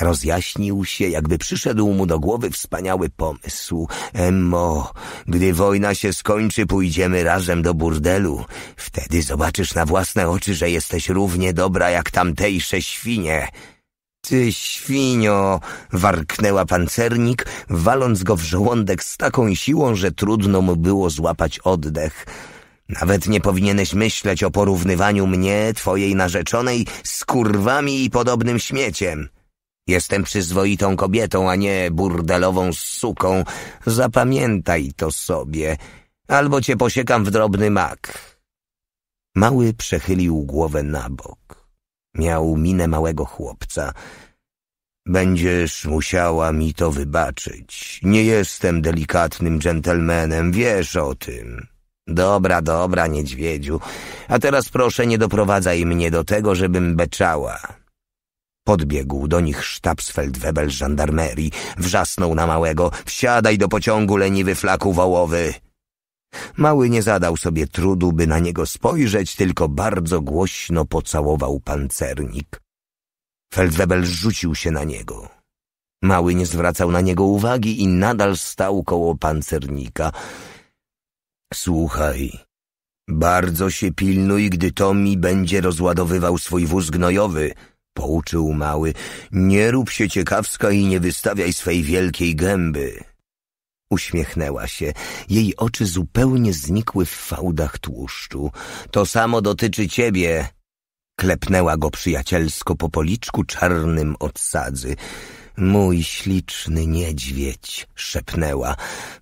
Rozjaśnił się, jakby przyszedł mu do głowy wspaniały pomysł. Emmo, gdy wojna się skończy, pójdziemy razem do burdelu. Wtedy zobaczysz na własne oczy, że jesteś równie dobra jak tamtejsze świnie. Ty świnio! warknęła pancernik, waląc go w żołądek z taką siłą, że trudno mu było złapać oddech. Nawet nie powinieneś myśleć o porównywaniu mnie, twojej narzeczonej, z kurwami i podobnym śmieciem. Jestem przyzwoitą kobietą, a nie burdelową suką. Zapamiętaj to sobie, albo cię posiekam w drobny mak. Mały przechylił głowę na bok. Miał minę małego chłopca. Będziesz musiała mi to wybaczyć. Nie jestem delikatnym dżentelmenem, wiesz o tym. Dobra, dobra, niedźwiedziu. A teraz proszę nie doprowadzaj mnie do tego, żebym beczała. Podbiegł do nich sztabsfeldwebel żandarmerii, wrzasnął na małego, wsiadaj do pociągu, leniwy flaku wołowy. Mały nie zadał sobie trudu, by na niego spojrzeć, tylko bardzo głośno pocałował pancernik. Feldwebel rzucił się na niego. Mały nie zwracał na niego uwagi i nadal stał koło pancernika. Słuchaj, bardzo się pilnuj, gdy mi będzie rozładowywał swój wóz gnojowy – pouczył mały, nie rób się ciekawska i nie wystawiaj swej wielkiej gęby. Uśmiechnęła się. Jej oczy zupełnie znikły w fałdach tłuszczu. To samo dotyczy ciebie. Klepnęła go przyjacielsko po policzku czarnym od sadzy. Mój śliczny niedźwiedź, szepnęła.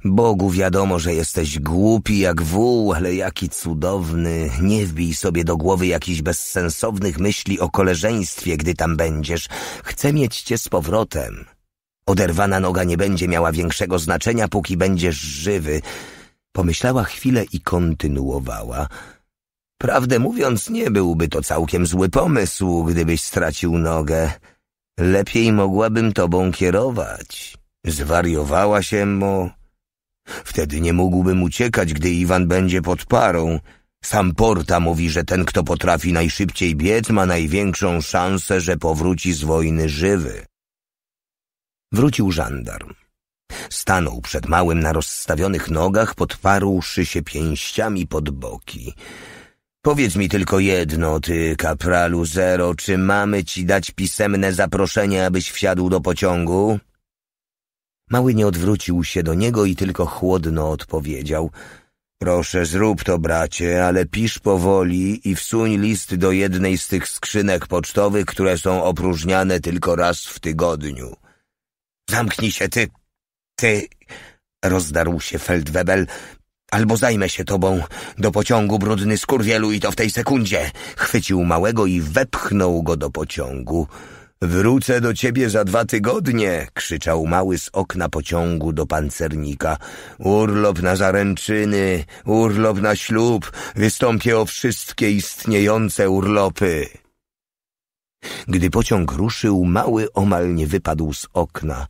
Bogu wiadomo, że jesteś głupi jak wół, ale jaki cudowny. Nie wbij sobie do głowy jakichś bezsensownych myśli o koleżeństwie, gdy tam będziesz. Chcę mieć cię z powrotem. Oderwana noga nie będzie miała większego znaczenia, póki będziesz żywy. Pomyślała chwilę i kontynuowała. Prawdę mówiąc, nie byłby to całkiem zły pomysł, gdybyś stracił nogę. Lepiej mogłabym tobą kierować. Zwariowała się mo. Wtedy nie mógłbym uciekać, gdy Iwan będzie pod parą. Sam Porta mówi, że ten, kto potrafi najszybciej biec, ma największą szansę, że powróci z wojny żywy. Wrócił żandarm. Stanął przed małym na rozstawionych nogach, podparłszy się pięściami pod boki. Powiedz mi tylko jedno, ty, kapralu zero, czy mamy ci dać pisemne zaproszenie, abyś wsiadł do pociągu? Mały nie odwrócił się do niego i tylko chłodno odpowiedział. Proszę, zrób to, bracie, ale pisz powoli i wsuń list do jednej z tych skrzynek pocztowych, które są opróżniane tylko raz w tygodniu. Zamknij się, ty, ty, rozdarł się Feldwebel Albo zajmę się tobą. Do pociągu brudny skurwielu i to w tej sekundzie. Chwycił małego i wepchnął go do pociągu. Wrócę do ciebie za dwa tygodnie, krzyczał mały z okna pociągu do pancernika. Urlop na zaręczyny, urlop na ślub, wystąpię o wszystkie istniejące urlopy. Gdy pociąg ruszył, mały omal nie wypadł z okna.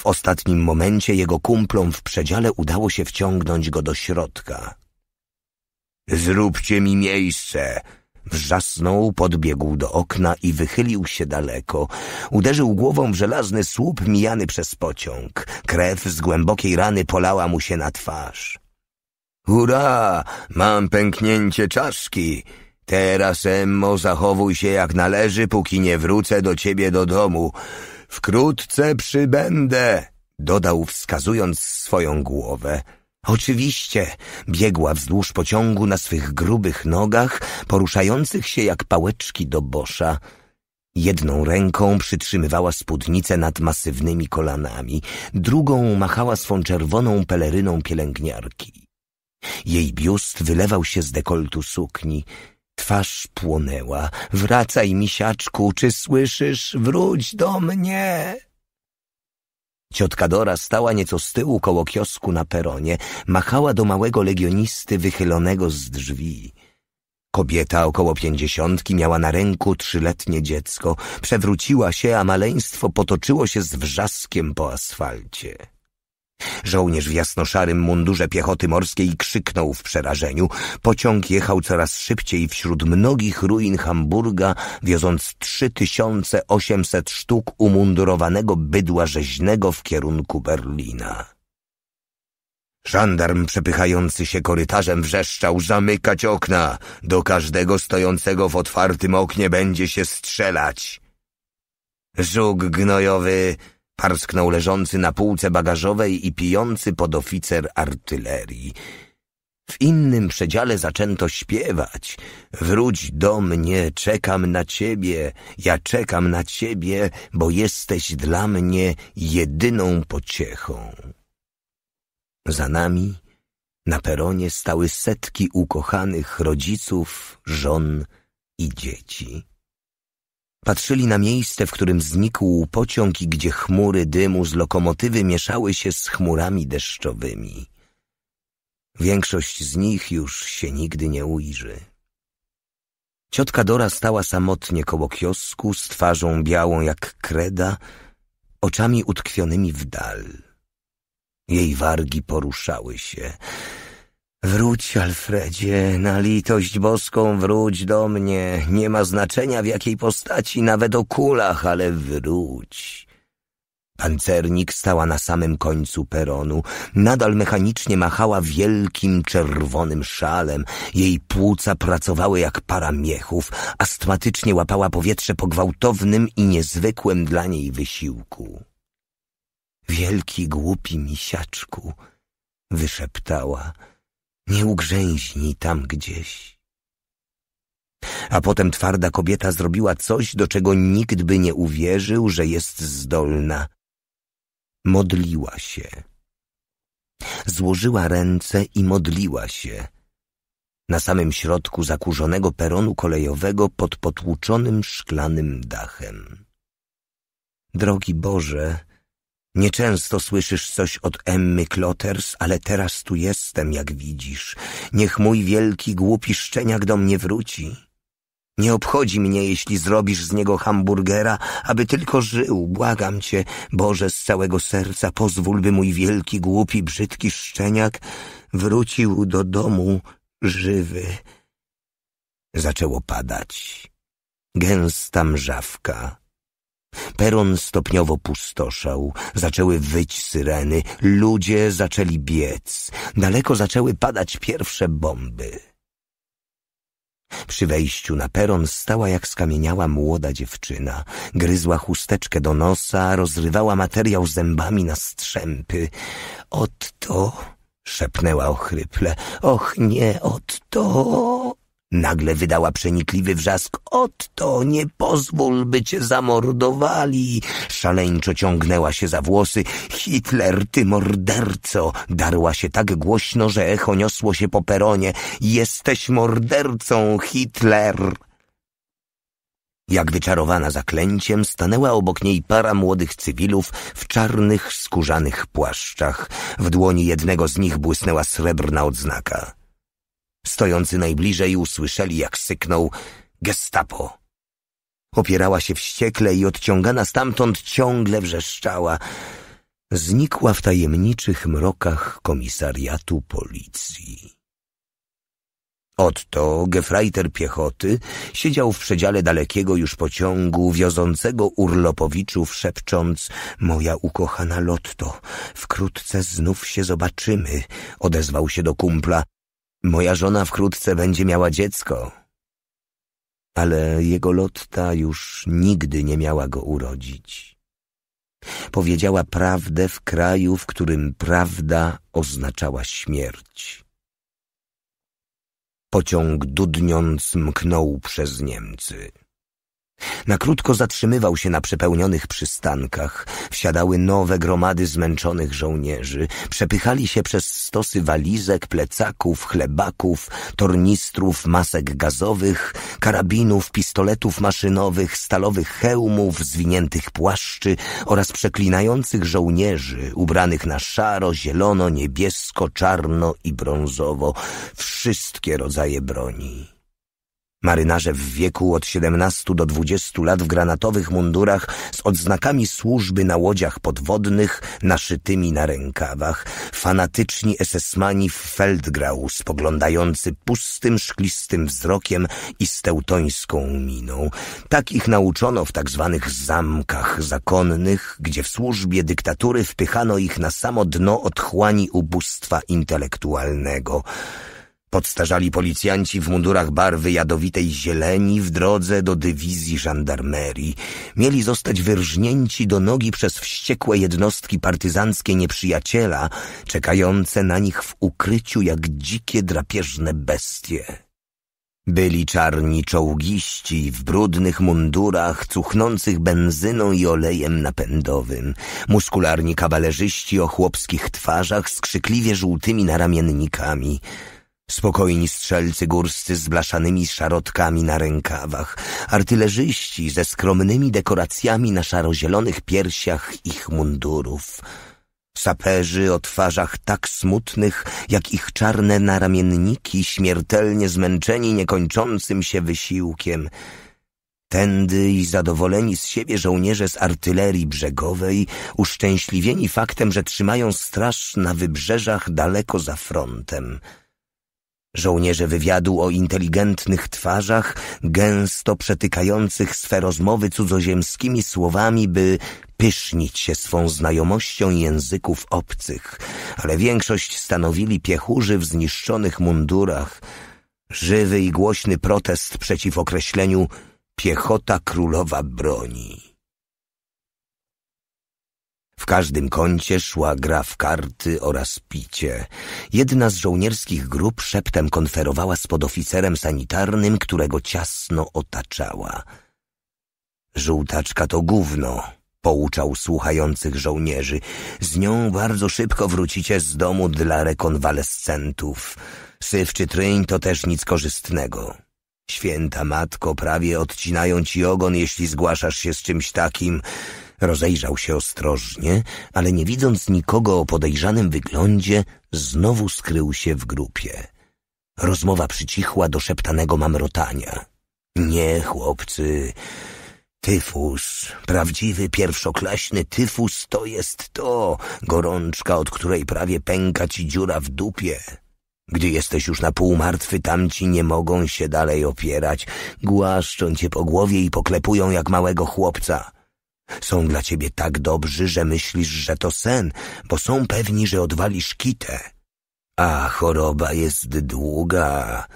W ostatnim momencie jego kumplom w przedziale udało się wciągnąć go do środka. Zróbcie mi miejsce! Wrzasnął, podbiegł do okna i wychylił się daleko. Uderzył głową w żelazny słup mijany przez pociąg. Krew z głębokiej rany polała mu się na twarz. Hurra! Mam pęknięcie czaszki! Teraz, Emmo, zachowuj się jak należy, póki nie wrócę do ciebie do domu. Wkrótce przybędę, dodał wskazując swoją głowę. Oczywiście biegła wzdłuż pociągu na swych grubych nogach, poruszających się jak pałeczki do bosza. Jedną ręką przytrzymywała spódnicę nad masywnymi kolanami, drugą machała swą czerwoną peleryną pielęgniarki. Jej biust wylewał się z dekoltu sukni. Twarz płonęła. Wracaj, misiaczku, czy słyszysz? Wróć do mnie! Ciotka Dora stała nieco z tyłu koło kiosku na peronie, machała do małego legionisty wychylonego z drzwi. Kobieta około pięćdziesiątki miała na ręku trzyletnie dziecko. Przewróciła się, a maleństwo potoczyło się z wrzaskiem po asfalcie. Żołnierz w jasnoszarym mundurze piechoty morskiej krzyknął w przerażeniu. Pociąg jechał coraz szybciej wśród mnogich ruin Hamburga, wioząc 3800 sztuk umundurowanego bydła rzeźnego w kierunku Berlina. Żandarm przepychający się korytarzem wrzeszczał zamykać okna. Do każdego stojącego w otwartym oknie będzie się strzelać. Żuk gnojowy Parsknął leżący na półce bagażowej i pijący podoficer artylerii. W innym przedziale zaczęto śpiewać. Wróć do mnie, czekam na ciebie, ja czekam na ciebie, bo jesteś dla mnie jedyną pociechą. Za nami na peronie stały setki ukochanych rodziców, żon i dzieci. Patrzyli na miejsce, w którym znikł pociąg i gdzie chmury dymu z lokomotywy mieszały się z chmurami deszczowymi. Większość z nich już się nigdy nie ujrzy. Ciotka Dora stała samotnie koło kiosku z twarzą białą jak kreda, oczami utkwionymi w dal. Jej wargi poruszały się. Wróć, Alfredzie, na litość boską wróć do mnie. Nie ma znaczenia w jakiej postaci, nawet o kulach, ale wróć. Pancernik stała na samym końcu peronu. Nadal mechanicznie machała wielkim czerwonym szalem. Jej płuca pracowały jak para miechów. Astmatycznie łapała powietrze po gwałtownym i niezwykłym dla niej wysiłku. Wielki głupi misiaczku, wyszeptała – nie ugrzęźnij tam gdzieś. A potem twarda kobieta zrobiła coś, do czego nikt by nie uwierzył, że jest zdolna. Modliła się. Złożyła ręce i modliła się. Na samym środku zakurzonego peronu kolejowego pod potłuczonym szklanym dachem. Drogi Boże, Nieczęsto słyszysz coś od Emmy Kloters, ale teraz tu jestem, jak widzisz. Niech mój wielki, głupi szczeniak do mnie wróci. Nie obchodzi mnie, jeśli zrobisz z niego hamburgera, aby tylko żył. Błagam cię, Boże, z całego serca pozwól, by mój wielki, głupi, brzydki szczeniak wrócił do domu żywy. Zaczęło padać. Gęsta mrzawka Peron stopniowo pustoszał, zaczęły wyć syreny, ludzie zaczęli biec, daleko zaczęły padać pierwsze bomby. Przy wejściu na peron stała jak skamieniała młoda dziewczyna. Gryzła chusteczkę do nosa, rozrywała materiał zębami na strzępy. Otto, szepnęła ochryple. Och nie, Otto! Nagle wydała przenikliwy wrzask. Otto, nie pozwól, by cię zamordowali. Szaleńczo ciągnęła się za włosy. Hitler, ty morderco! Darła się tak głośno, że echo niosło się po peronie. Jesteś mordercą, Hitler! Jak wyczarowana zaklęciem, stanęła obok niej para młodych cywilów w czarnych, skórzanych płaszczach. W dłoni jednego z nich błysnęła srebrna odznaka. Stojący najbliżej usłyszeli, jak syknął gestapo. Opierała się wściekle i odciągana stamtąd ciągle wrzeszczała. Znikła w tajemniczych mrokach komisariatu policji. Otto, gefreiter piechoty, siedział w przedziale dalekiego już pociągu, wiozącego urlopowiczów, szepcząc — Moja ukochana Lotto, wkrótce znów się zobaczymy — odezwał się do kumpla. Moja żona wkrótce będzie miała dziecko. Ale jego Lotta już nigdy nie miała go urodzić. Powiedziała prawdę w kraju, w którym prawda oznaczała śmierć. Pociąg dudniąc mknął przez Niemcy. Na krótko zatrzymywał się na przepełnionych przystankach. Wsiadały nowe gromady zmęczonych żołnierzy. Przepychali się przez stosy walizek, plecaków, chlebaków, tornistrów, masek gazowych, karabinów, pistoletów maszynowych, stalowych hełmów, zwiniętych płaszczy oraz przeklinających żołnierzy ubranych na szaro, zielono, niebiesko, czarno i brązowo. Wszystkie rodzaje broni. Marynarze w wieku od 17 do 20 lat w granatowych mundurach z odznakami służby na łodziach podwodnych, naszytymi na rękawach, fanatyczni esesmani w Feldgrau, spoglądający pustym, szklistym wzrokiem i steutońską miną. Tak ich nauczono w tak zwanych zamkach zakonnych, gdzie w służbie dyktatury wpychano ich na samo dno otchłani ubóstwa intelektualnego – Podstarzali policjanci w mundurach barwy jadowitej zieleni w drodze do dywizji żandarmerii. Mieli zostać wyrżnięci do nogi przez wściekłe jednostki partyzanckie nieprzyjaciela, czekające na nich w ukryciu jak dzikie drapieżne bestie. Byli czarni czołgiści w brudnych mundurach, cuchnących benzyną i olejem napędowym, muskularni kawalerzyści o chłopskich twarzach z krzykliwie żółtymi naramiennikami – Spokojni strzelcy górscy z blaszanymi szarotkami na rękawach, artylerzyści ze skromnymi dekoracjami na szarozielonych piersiach ich mundurów, saperzy o twarzach tak smutnych, jak ich czarne naramienniki, śmiertelnie zmęczeni niekończącym się wysiłkiem. Tędy i zadowoleni z siebie żołnierze z artylerii brzegowej, uszczęśliwieni faktem, że trzymają straż na wybrzeżach daleko za frontem. Żołnierze wywiadu o inteligentnych twarzach, gęsto przetykających swe rozmowy cudzoziemskimi słowami, by pysznić się swą znajomością języków obcych, ale większość stanowili piechurzy w zniszczonych mundurach. Żywy i głośny protest przeciw określeniu piechota królowa broni. W każdym kącie szła gra w karty oraz picie. Jedna z żołnierskich grup szeptem konferowała z podoficerem sanitarnym, którego ciasno otaczała. Żółtaczka to gówno, pouczał słuchających żołnierzy. Z nią bardzo szybko wrócicie z domu dla rekonwalescentów. Syf czy tryń to też nic korzystnego. Święta matko, prawie odcinają ci ogon, jeśli zgłaszasz się z czymś takim. Rozejrzał się ostrożnie, ale nie widząc nikogo o podejrzanym wyglądzie, znowu skrył się w grupie. Rozmowa przycichła do szeptanego mamrotania. Nie, chłopcy, Tyfus, prawdziwy pierwszoklaśny tyfus to jest to, gorączka, od której prawie pęka ci dziura w dupie. Gdy jesteś już na pół martwy, tamci nie mogą się dalej opierać, głaszczą cię po głowie i poklepują jak małego chłopca. Są dla ciebie tak dobrzy, że myślisz, że to sen, bo są pewni, że odwalisz kitę. A choroba jest długa.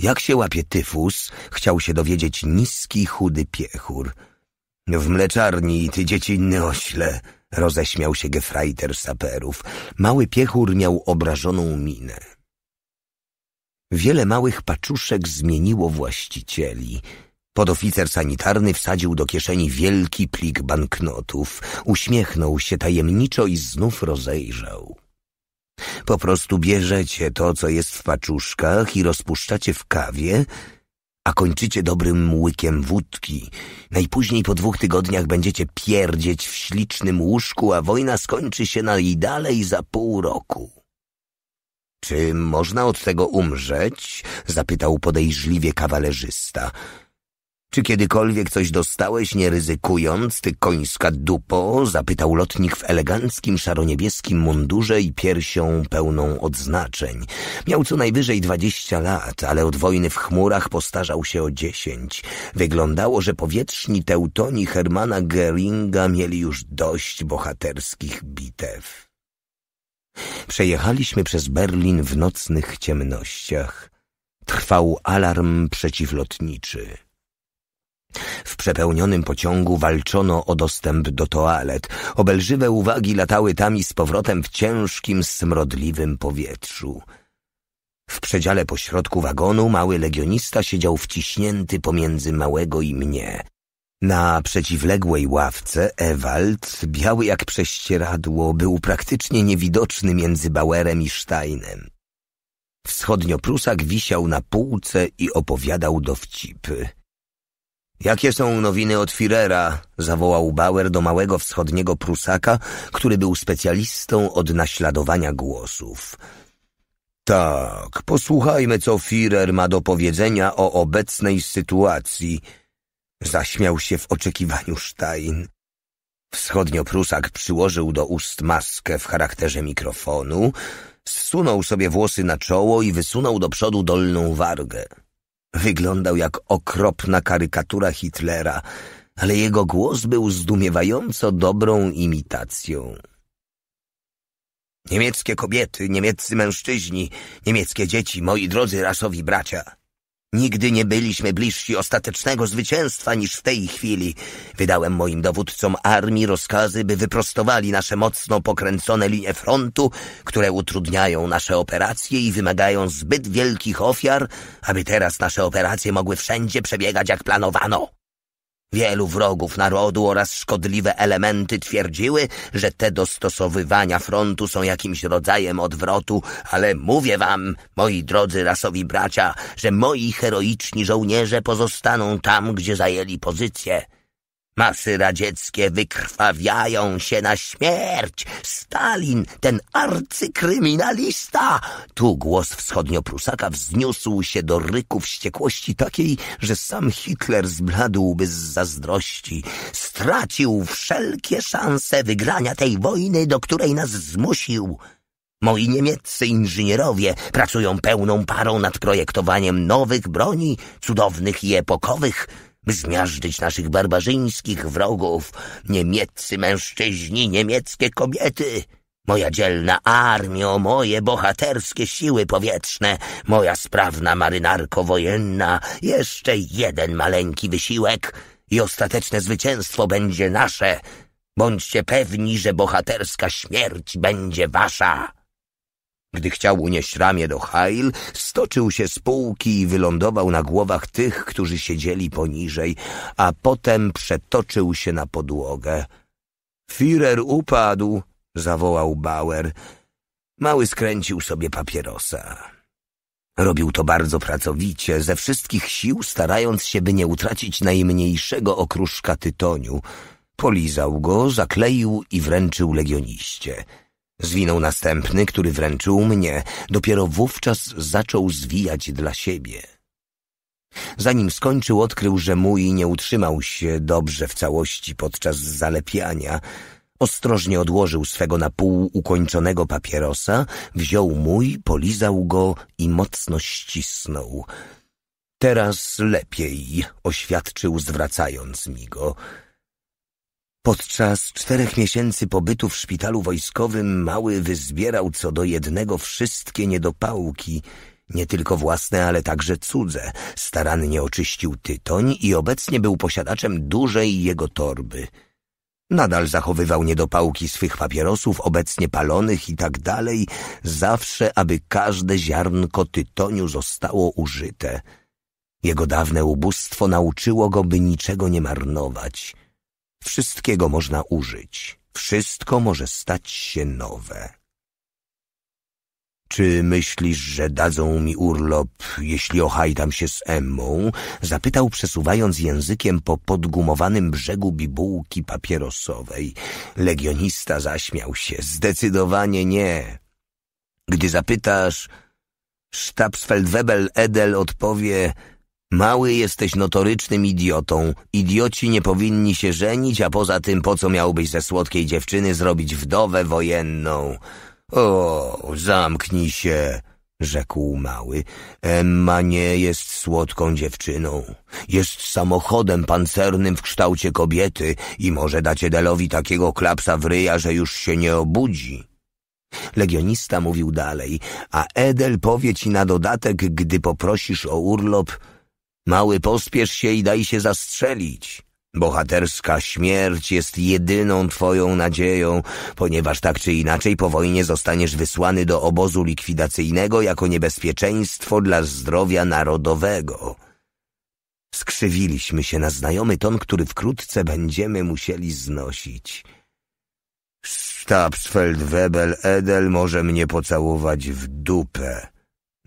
Jak się łapie tyfus, chciał się dowiedzieć niski, chudy piechur. W mleczarni, ty dziecinny ośle, roześmiał się gefrajter saperów. Mały piechur miał obrażoną minę. Wiele małych paczuszek zmieniło właścicieli – Podoficer sanitarny wsadził do kieszeni wielki plik banknotów, uśmiechnął się tajemniczo i znów rozejrzał. Po prostu bierzecie to, co jest w paczuszkach i rozpuszczacie w kawie, a kończycie dobrym łykiem wódki. Najpóźniej po dwóch tygodniach będziecie pierdzieć w ślicznym łóżku, a wojna skończy się najdalej za pół roku. Czy można od tego umrzeć? zapytał podejrzliwie kawalerzysta. Czy kiedykolwiek coś dostałeś, nie ryzykując, ty końska dupo? Zapytał lotnik w eleganckim szaroniebieskim mundurze i piersią pełną odznaczeń. Miał co najwyżej dwadzieścia lat, ale od wojny w chmurach postarzał się o dziesięć. Wyglądało, że powietrzni teutoni Hermana Geringa mieli już dość bohaterskich bitew. Przejechaliśmy przez Berlin w nocnych ciemnościach. Trwał alarm przeciwlotniczy. W przepełnionym pociągu walczono o dostęp do toalet. Obelżywe uwagi latały tam i z powrotem w ciężkim, smrodliwym powietrzu. W przedziale pośrodku wagonu mały legionista siedział wciśnięty pomiędzy małego i mnie. Na przeciwległej ławce Ewald, biały jak prześcieradło, był praktycznie niewidoczny między Bauerem i Steinem. Wschodnio Prusak wisiał na półce i opowiadał dowcipy. Jakie są nowiny od Firera? zawołał Bauer do małego wschodniego Prusaka, który był specjalistą od naśladowania głosów. Tak, posłuchajmy, co Firer ma do powiedzenia o obecnej sytuacji. Zaśmiał się w oczekiwaniu Stein. Wschodnio-Prusak przyłożył do ust maskę w charakterze mikrofonu, zsunął sobie włosy na czoło i wysunął do przodu dolną wargę. Wyglądał jak okropna karykatura Hitlera, ale jego głos był zdumiewająco dobrą imitacją. Niemieckie kobiety, niemieccy mężczyźni, niemieckie dzieci, moi drodzy rasowi bracia. Nigdy nie byliśmy bliżsi ostatecznego zwycięstwa niż w tej chwili. Wydałem moim dowódcom armii rozkazy, by wyprostowali nasze mocno pokręcone linie frontu, które utrudniają nasze operacje i wymagają zbyt wielkich ofiar, aby teraz nasze operacje mogły wszędzie przebiegać jak planowano. Wielu wrogów narodu oraz szkodliwe elementy twierdziły, że te dostosowywania frontu są jakimś rodzajem odwrotu, ale mówię wam, moi drodzy rasowi bracia, że moi heroiczni żołnierze pozostaną tam, gdzie zajęli pozycję. Masy radzieckie wykrwawiają się na śmierć. Stalin, ten arcykryminalista! Tu głos wschodnioprusaka wzniósł się do ryku wściekłości takiej, że sam Hitler zbladłby z zazdrości. Stracił wszelkie szanse wygrania tej wojny, do której nas zmusił. Moi niemieccy inżynierowie pracują pełną parą nad projektowaniem nowych broni, cudownych i epokowych – by zmiażdżyć naszych barbarzyńskich wrogów, niemieccy mężczyźni, niemieckie kobiety. Moja dzielna armio, moje bohaterskie siły powietrzne, moja sprawna marynarko wojenna, jeszcze jeden maleńki wysiłek i ostateczne zwycięstwo będzie nasze. Bądźcie pewni, że bohaterska śmierć będzie wasza. Gdy chciał unieść ramię do Hail, stoczył się z półki i wylądował na głowach tych, którzy siedzieli poniżej, a potem przetoczył się na podłogę. Firer upadł, zawołał Bauer. Mały skręcił sobie papierosa. Robił to bardzo pracowicie, ze wszystkich sił starając się, by nie utracić najmniejszego okruszka tytoniu. Polizał go, zakleił i wręczył legioniście. Zwinął następny, który wręczył mnie. Dopiero wówczas zaczął zwijać dla siebie. Zanim skończył, odkrył, że mój nie utrzymał się dobrze w całości podczas zalepiania. Ostrożnie odłożył swego na pół ukończonego papierosa, wziął mój, polizał go i mocno ścisnął. Teraz lepiej, oświadczył, zwracając mi go. Podczas czterech miesięcy pobytu w szpitalu wojskowym mały wyzbierał co do jednego wszystkie niedopałki, nie tylko własne, ale także cudze. Starannie oczyścił tytoń i obecnie był posiadaczem dużej jego torby. Nadal zachowywał niedopałki swych papierosów, obecnie palonych i tak dalej, zawsze aby każde ziarnko tytoniu zostało użyte. Jego dawne ubóstwo nauczyło go, by niczego nie marnować – Wszystkiego można użyć, wszystko może stać się nowe. Czy myślisz, że dadzą mi urlop, jeśli ohajdam się z Emmą? Zapytał, przesuwając językiem po podgumowanym brzegu bibułki papierosowej. Legionista zaśmiał się. Zdecydowanie nie. Gdy zapytasz, Stabsfeldwebel Edel odpowie Mały jesteś notorycznym idiotą. Idioci nie powinni się żenić, a poza tym po co miałbyś ze słodkiej dziewczyny zrobić wdowę wojenną? O, zamknij się, rzekł mały. Emma nie jest słodką dziewczyną. Jest samochodem pancernym w kształcie kobiety i może dać Edelowi takiego klapsa w ryja, że już się nie obudzi. Legionista mówił dalej, a Edel powie ci na dodatek, gdy poprosisz o urlop Mały, pospiesz się i daj się zastrzelić. Bohaterska śmierć jest jedyną twoją nadzieją, ponieważ tak czy inaczej po wojnie zostaniesz wysłany do obozu likwidacyjnego jako niebezpieczeństwo dla zdrowia narodowego. Skrzywiliśmy się na znajomy ton, który wkrótce będziemy musieli znosić. Webel Edel może mnie pocałować w dupę,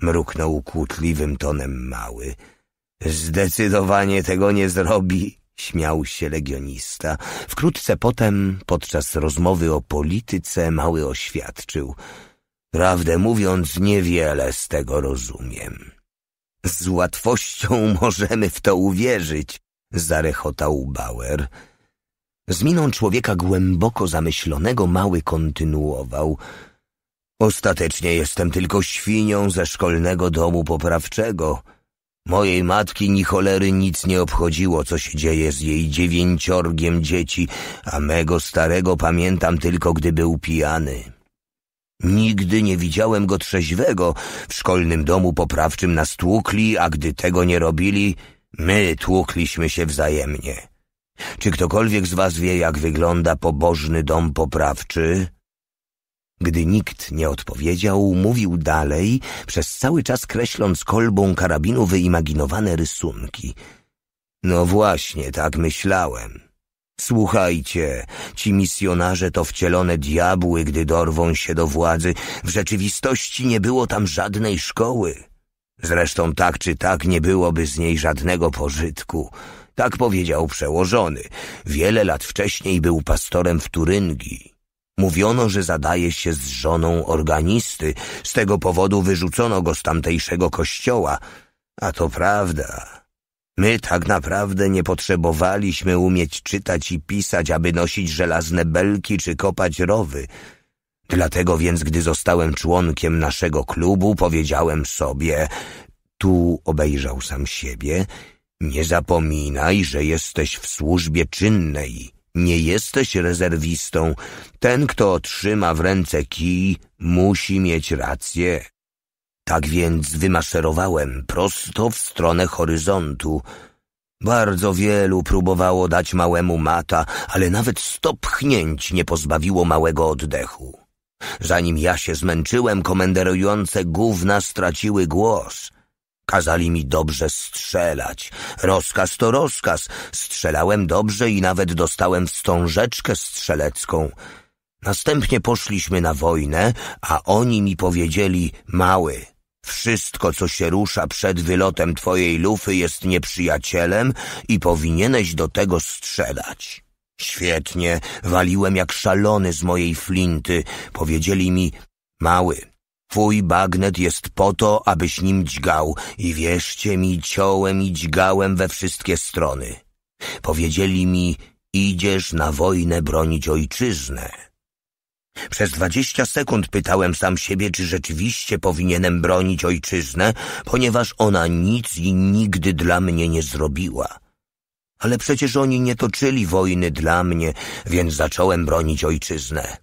mruknął kłótliwym tonem mały. Zdecydowanie tego nie zrobi, śmiał się legionista. Wkrótce potem, podczas rozmowy o polityce, mały oświadczył. Prawdę mówiąc, niewiele z tego rozumiem. Z łatwością możemy w to uwierzyć, zarechotał Bauer. Z miną człowieka głęboko zamyślonego mały kontynuował. Ostatecznie jestem tylko świnią ze szkolnego domu poprawczego. Mojej matki ni cholery nic nie obchodziło, co się dzieje z jej dziewięciorgiem dzieci, a mego starego pamiętam tylko, gdy był pijany. Nigdy nie widziałem go trzeźwego. W szkolnym domu poprawczym nas tłukli, a gdy tego nie robili, my tłukliśmy się wzajemnie. Czy ktokolwiek z was wie, jak wygląda pobożny dom poprawczy? Gdy nikt nie odpowiedział, mówił dalej, przez cały czas kreśląc kolbą karabinu wyimaginowane rysunki. No właśnie, tak myślałem. Słuchajcie, ci misjonarze to wcielone diabły, gdy dorwą się do władzy. W rzeczywistości nie było tam żadnej szkoły. Zresztą tak czy tak nie byłoby z niej żadnego pożytku. Tak powiedział przełożony. Wiele lat wcześniej był pastorem w Turyngii. Mówiono, że zadaje się z żoną organisty, z tego powodu wyrzucono go z tamtejszego kościoła. A to prawda. My tak naprawdę nie potrzebowaliśmy umieć czytać i pisać, aby nosić żelazne belki czy kopać rowy. Dlatego więc, gdy zostałem członkiem naszego klubu, powiedziałem sobie, tu obejrzał sam siebie, nie zapominaj, że jesteś w służbie czynnej. Nie jesteś rezerwistą. Ten, kto otrzyma w ręce kij, musi mieć rację. Tak więc wymaszerowałem prosto w stronę horyzontu. Bardzo wielu próbowało dać małemu mata, ale nawet sto pchnięć nie pozbawiło małego oddechu. Zanim ja się zmęczyłem, komenderujące gówna straciły głos – Kazali mi dobrze strzelać. Rozkaz to rozkaz. Strzelałem dobrze i nawet dostałem wstążeczkę strzelecką. Następnie poszliśmy na wojnę, a oni mi powiedzieli, mały, wszystko, co się rusza przed wylotem twojej lufy jest nieprzyjacielem i powinieneś do tego strzelać. Świetnie, waliłem jak szalony z mojej flinty. Powiedzieli mi, mały, Twój bagnet jest po to, abyś nim dźgał i wierzcie mi, ciąłem i dźgałem we wszystkie strony. Powiedzieli mi, idziesz na wojnę bronić ojczyznę. Przez dwadzieścia sekund pytałem sam siebie, czy rzeczywiście powinienem bronić ojczyznę, ponieważ ona nic i nigdy dla mnie nie zrobiła. Ale przecież oni nie toczyli wojny dla mnie, więc zacząłem bronić ojczyznę.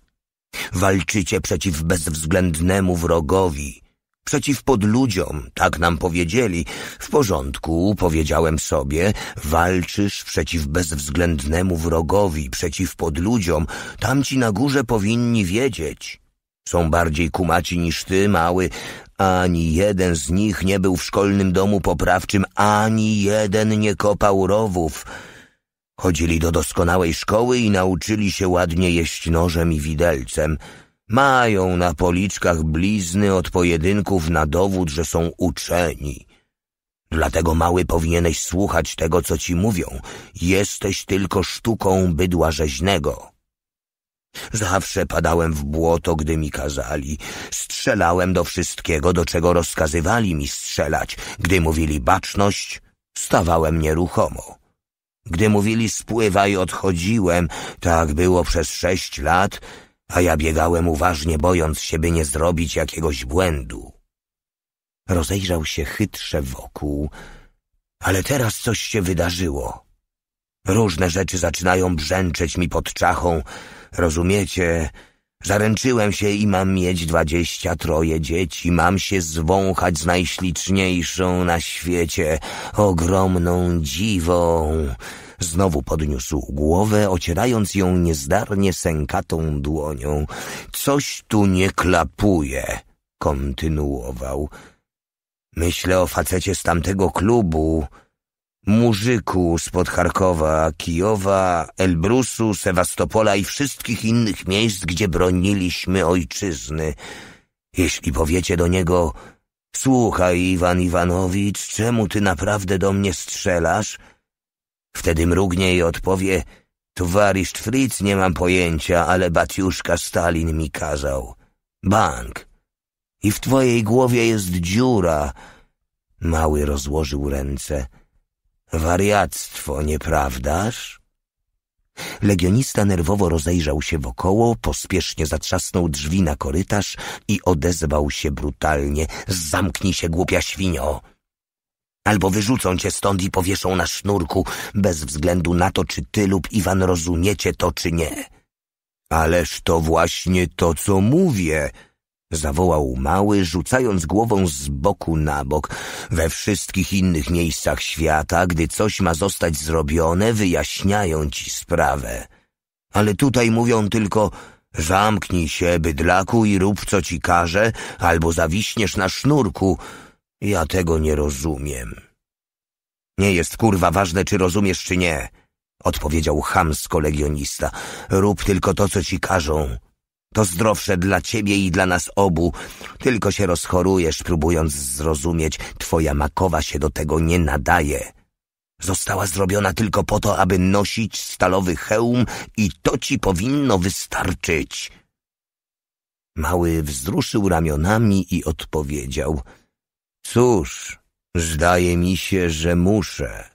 Walczycie przeciw bezwzględnemu wrogowi, przeciw podludziom, tak nam powiedzieli. W porządku, powiedziałem sobie, walczysz przeciw bezwzględnemu wrogowi, przeciw podludziom. Tamci na górze powinni wiedzieć. Są bardziej kumaci niż ty, mały. Ani jeden z nich nie był w szkolnym domu poprawczym, ani jeden nie kopał rowów. Chodzili do doskonałej szkoły i nauczyli się ładnie jeść nożem i widelcem. Mają na policzkach blizny od pojedynków na dowód, że są uczeni. Dlatego mały powinieneś słuchać tego, co ci mówią. Jesteś tylko sztuką bydła rzeźnego. Zawsze padałem w błoto, gdy mi kazali. Strzelałem do wszystkiego, do czego rozkazywali mi strzelać. Gdy mówili baczność, stawałem nieruchomo. Gdy mówili spływaj, odchodziłem. Tak było przez sześć lat, a ja biegałem uważnie, bojąc się, by nie zrobić jakiegoś błędu. Rozejrzał się chytrze wokół, ale teraz coś się wydarzyło. Różne rzeczy zaczynają brzęczeć mi pod czachą. Rozumiecie? Zaręczyłem się i mam mieć dwadzieścia troje dzieci, mam się zwąchać z najśliczniejszą na świecie, ogromną dziwą. Znowu podniósł głowę, ocierając ją niezdarnie sękatą dłonią. Coś tu nie klapuje, kontynuował. Myślę o facecie z tamtego klubu, Mużyku, spod Charkowa, Kijowa, Elbrusu, Sewastopola i wszystkich innych miejsc, gdzie broniliśmy ojczyzny. Jeśli powiecie do niego, słuchaj Iwan Iwanowicz, czemu ty naprawdę do mnie strzelasz? Wtedy mrugnie i odpowie, towarzysz Fritz nie mam pojęcia, ale Batiuszka Stalin mi kazał. Bank. I w twojej głowie jest dziura. Mały rozłożył ręce. Wariactwo, nieprawdaż? Legionista nerwowo rozejrzał się wokoło, pospiesznie zatrzasnął drzwi na korytarz i odezwał się brutalnie. Zamknij się, głupia świnio! Albo wyrzucą cię stąd i powieszą na sznurku, bez względu na to, czy ty lub Iwan rozumiecie to, czy nie. Ależ to właśnie to, co mówię, zawołał mały, rzucając głową z boku na bok. We wszystkich innych miejscach świata, gdy coś ma zostać zrobione, wyjaśniają ci sprawę. Ale tutaj mówią tylko zamknij się, bydlaku, i rób co ci każe, albo zawiśniesz na sznurku. Ja tego nie rozumiem. Nie jest kurwa ważne, czy rozumiesz, czy nie, odpowiedział chamsko legionista. Rób tylko to, co ci każą. To zdrowsze dla ciebie i dla nas obu. Tylko się rozchorujesz, próbując zrozumieć. Twoja makowa się do tego nie nadaje. Została zrobiona tylko po to, aby nosić stalowy hełm i to ci powinno wystarczyć. Mały wzruszył ramionami i odpowiedział. Cóż, zdaje mi się, że muszę.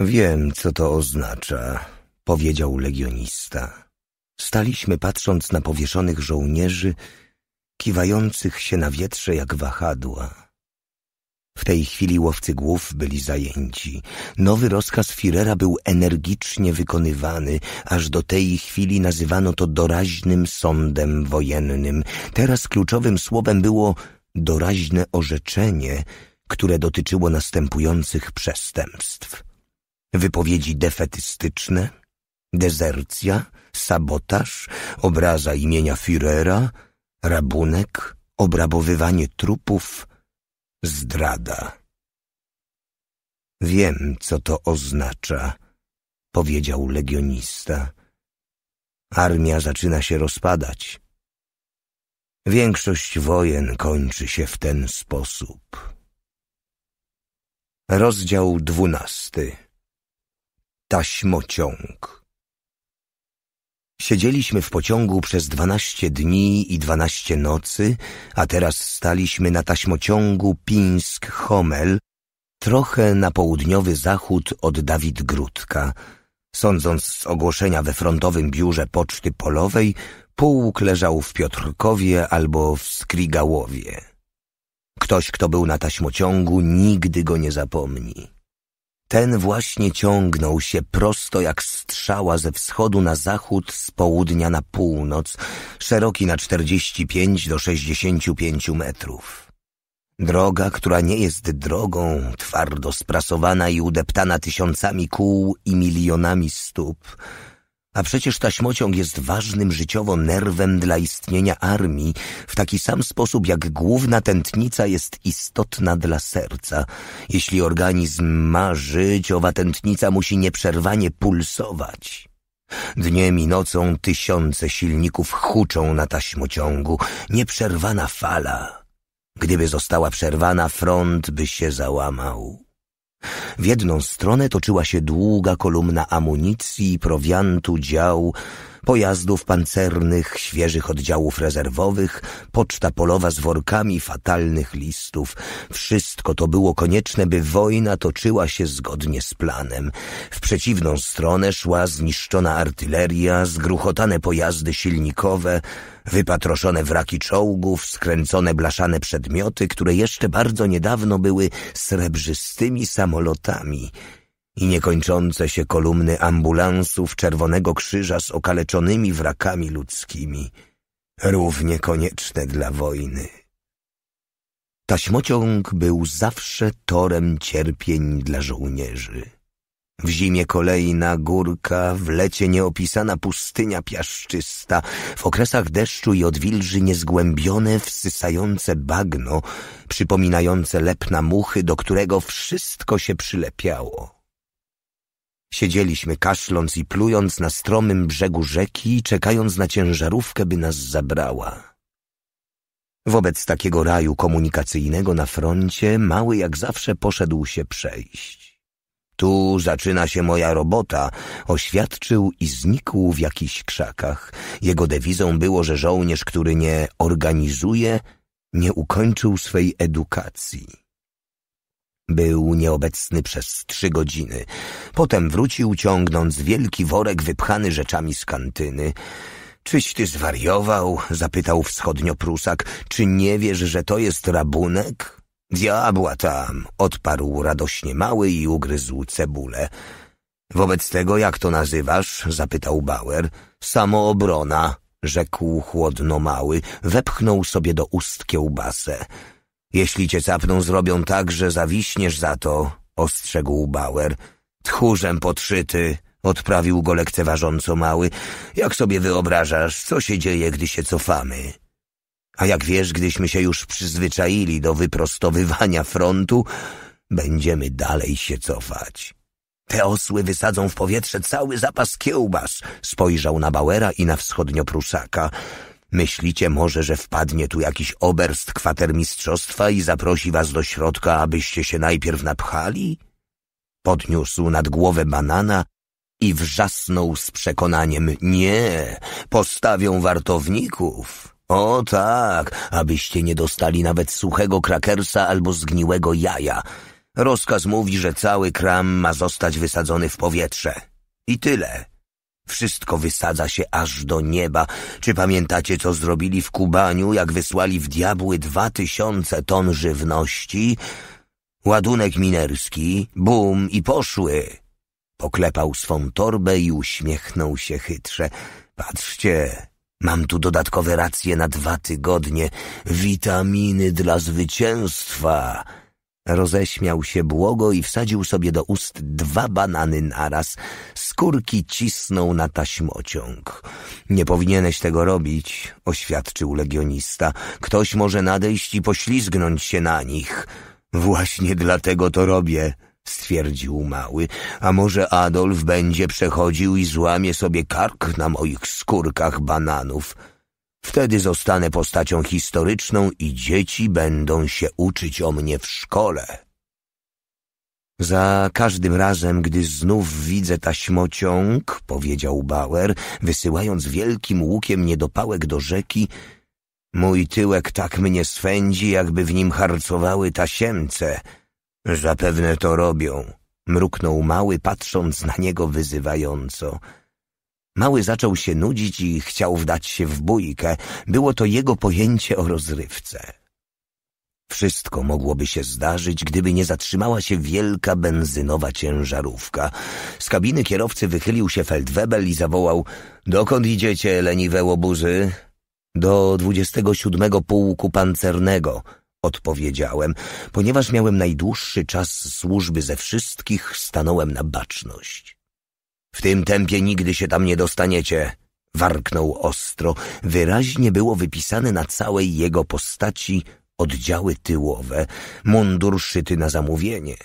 Wiem, co to oznacza, powiedział legionista. Staliśmy patrząc na powieszonych żołnierzy, kiwających się na wietrze jak wahadła. W tej chwili łowcy głów byli zajęci. Nowy rozkaz Firera był energicznie wykonywany. Aż do tej chwili nazywano to doraźnym sądem wojennym. Teraz kluczowym słowem było doraźne orzeczenie, które dotyczyło następujących przestępstw. Wypowiedzi defetystyczne – dezercja, sabotaż, obraza imienia führera, rabunek, obrabowywanie trupów, zdrada. Wiem, co to oznacza, powiedział legionista. Armia zaczyna się rozpadać. Większość wojen kończy się w ten sposób. Rozdział dwunasty. Taśmociąg. Siedzieliśmy w pociągu przez dwanaście dni i dwanaście nocy, a teraz staliśmy na taśmociągu Pińsk-Homel, trochę na południowy zachód od Dawid Grudka. Sądząc z ogłoszenia we frontowym biurze Poczty Polowej, pułk leżał w Piotrkowie albo w Skrigałowie. Ktoś, kto był na taśmociągu, nigdy go nie zapomni. Ten właśnie ciągnął się prosto jak strzała ze wschodu na zachód, z południa na północ, szeroki na 45 do 65 metrów. Droga, która nie jest drogą, twardo sprasowana i udeptana tysiącami kół i milionami stóp – a przecież taśmociąg jest ważnym życiowo nerwem dla istnienia armii, w taki sam sposób jak główna tętnica jest istotna dla serca. Jeśli organizm ma żyć, owa tętnica musi nieprzerwanie pulsować. Dniem i nocą tysiące silników huczą na taśmociągu, nieprzerwana fala. Gdyby została przerwana, front by się załamał. W jedną stronę toczyła się długa kolumna amunicji, prowiantu, dział, pojazdów pancernych, świeżych oddziałów rezerwowych, poczta polowa z workami fatalnych listów. Wszystko to było konieczne, by wojna toczyła się zgodnie z planem. W przeciwną stronę szła zniszczona artyleria, zgruchotane pojazdy silnikowe, wypatroszone wraki czołgów, skręcone blaszane przedmioty, które jeszcze bardzo niedawno były srebrzystymi samolotami i niekończące się kolumny ambulansów Czerwonego Krzyża z okaleczonymi wrakami ludzkimi, równie konieczne dla wojny. Taśmociąg był zawsze torem cierpień dla żołnierzy. W zimie kolejna górka, w lecie nieopisana pustynia piaszczysta, w okresach deszczu i odwilży niezgłębione, wsysające bagno, przypominające lep na muchy, do którego wszystko się przylepiało. Siedzieliśmy kaszląc i plując na stromym brzegu rzeki, czekając na ciężarówkę, by nas zabrała. Wobec takiego raju komunikacyjnego na froncie mały jak zawsze poszedł się przejść. Tu zaczyna się moja robota, oświadczył i znikł w jakichś krzakach. Jego dewizą było, że żołnierz, który nie organizuje, nie ukończył swej edukacji. Był nieobecny przez trzy godziny. Potem wrócił ciągnąc wielki worek wypchany rzeczami z kantyny. Czyś ty zwariował? zapytał wschodnio Prusak. Czy nie wiesz, że to jest rabunek? Diabła tam, odparł radośnie mały i ugryzł cebulę. Wobec tego, jak to nazywasz? zapytał Bauer. Samoobrona, rzekł chłodno mały, wepchnął sobie do ust kiełbasę. Jeśli cię zapną, zrobią tak, że zawiśniesz za to, ostrzegł Bauer. Tchórzem podszyty, odprawił go lekceważąco mały. Jak sobie wyobrażasz, co się dzieje, gdy się cofamy? A jak wiesz, gdyśmy się już przyzwyczaili do wyprostowywania frontu, będziemy dalej się cofać. Te osły wysadzą w powietrze cały zapas kiełbas, spojrzał na Bauera i na wschodnio Prusaka. Myślicie może, że wpadnie tu jakiś oberst kwatermistrzostwa i zaprosi was do środka, abyście się najpierw napchali? Podniósł nad głowę banana i wrzasnął z przekonaniem. Nie, postawią wartowników. O tak, abyście nie dostali nawet suchego krakersa albo zgniłego jaja. Rozkaz mówi, że cały kram ma zostać wysadzony w powietrze. I tyle. Wszystko wysadza się aż do nieba. Czy pamiętacie, co zrobili w Kubaniu, jak wysłali w diabły dwa tysiące ton żywności? Ładunek minerski, bum i poszły. Poklepał swą torbę i uśmiechnął się chytrze. Patrzcie, mam tu dodatkowe racje na dwa tygodnie. Witaminy dla zwycięstwa. Roześmiał się błogo i wsadził sobie do ust dwa banany naraz. Skórki cisnął na taśmociąg. Nie powinieneś tego robić, oświadczył legionista. Ktoś może nadejść i poślizgnąć się na nich. Właśnie dlatego to robię, stwierdził mały. A może Adolf będzie przechodził i złamie sobie kark na moich skórkach bananów. Wtedy zostanę postacią historyczną i dzieci będą się uczyć o mnie w szkole. Za każdym razem, gdy znów widzę taśmociąg, powiedział Bauer, wysyłając wielkim łukiem niedopałek do rzeki, mój tyłek tak mnie swędzi, jakby w nim harcowały tasiemce. Zapewne to robią, mruknął mały, patrząc na niego wyzywająco. Mały zaczął się nudzić i chciał wdać się w bójkę. Było to jego pojęcie o rozrywce. Wszystko mogłoby się zdarzyć, gdyby nie zatrzymała się wielka benzynowa ciężarówka. Z kabiny kierowcy wychylił się Feldwebel i zawołał — Dokąd idziecie, leniwe łobuzy? — Do dwudziestego siódmego pułku pancernego — odpowiedziałem. Ponieważ miałem najdłuższy czas służby ze wszystkich, stanąłem na baczność. W tym tempie nigdy się tam nie dostaniecie. Warknął ostro. Wyraźnie było wypisane na całej jego postaci oddziały tyłowe, mundur szyty na zamówienie,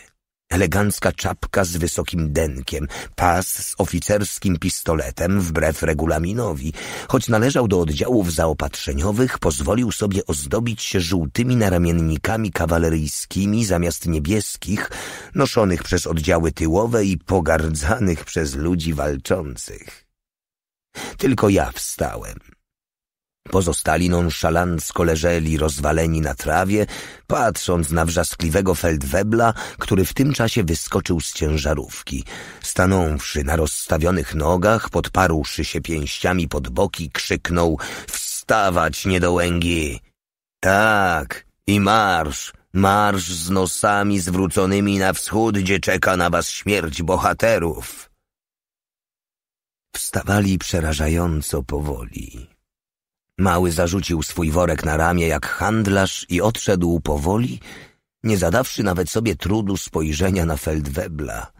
Elegancka czapka z wysokim denkiem, pas z oficerskim pistoletem wbrew regulaminowi. Choć należał do oddziałów zaopatrzeniowych, pozwolił sobie ozdobić się żółtymi naramiennikami kawaleryjskimi zamiast niebieskich, noszonych przez oddziały tyłowe i pogardzanych przez ludzi walczących. Tylko ja wstałem. Pozostali nonszalancko leżeli rozwaleni na trawie, patrząc na wrzaskliwego feldwebla, który w tym czasie wyskoczył z ciężarówki. Stanąwszy na rozstawionych nogach, podparłszy się pięściami pod boki, krzyknął — Wstawać, niedołęgi! — Tak, i marsz! Marsz z nosami zwróconymi na wschód, gdzie czeka na was śmierć bohaterów! Wstawali przerażająco powoli. Mały zarzucił swój worek na ramię jak handlarz i odszedł powoli, nie zadawszy nawet sobie trudu spojrzenia na Feldwebla.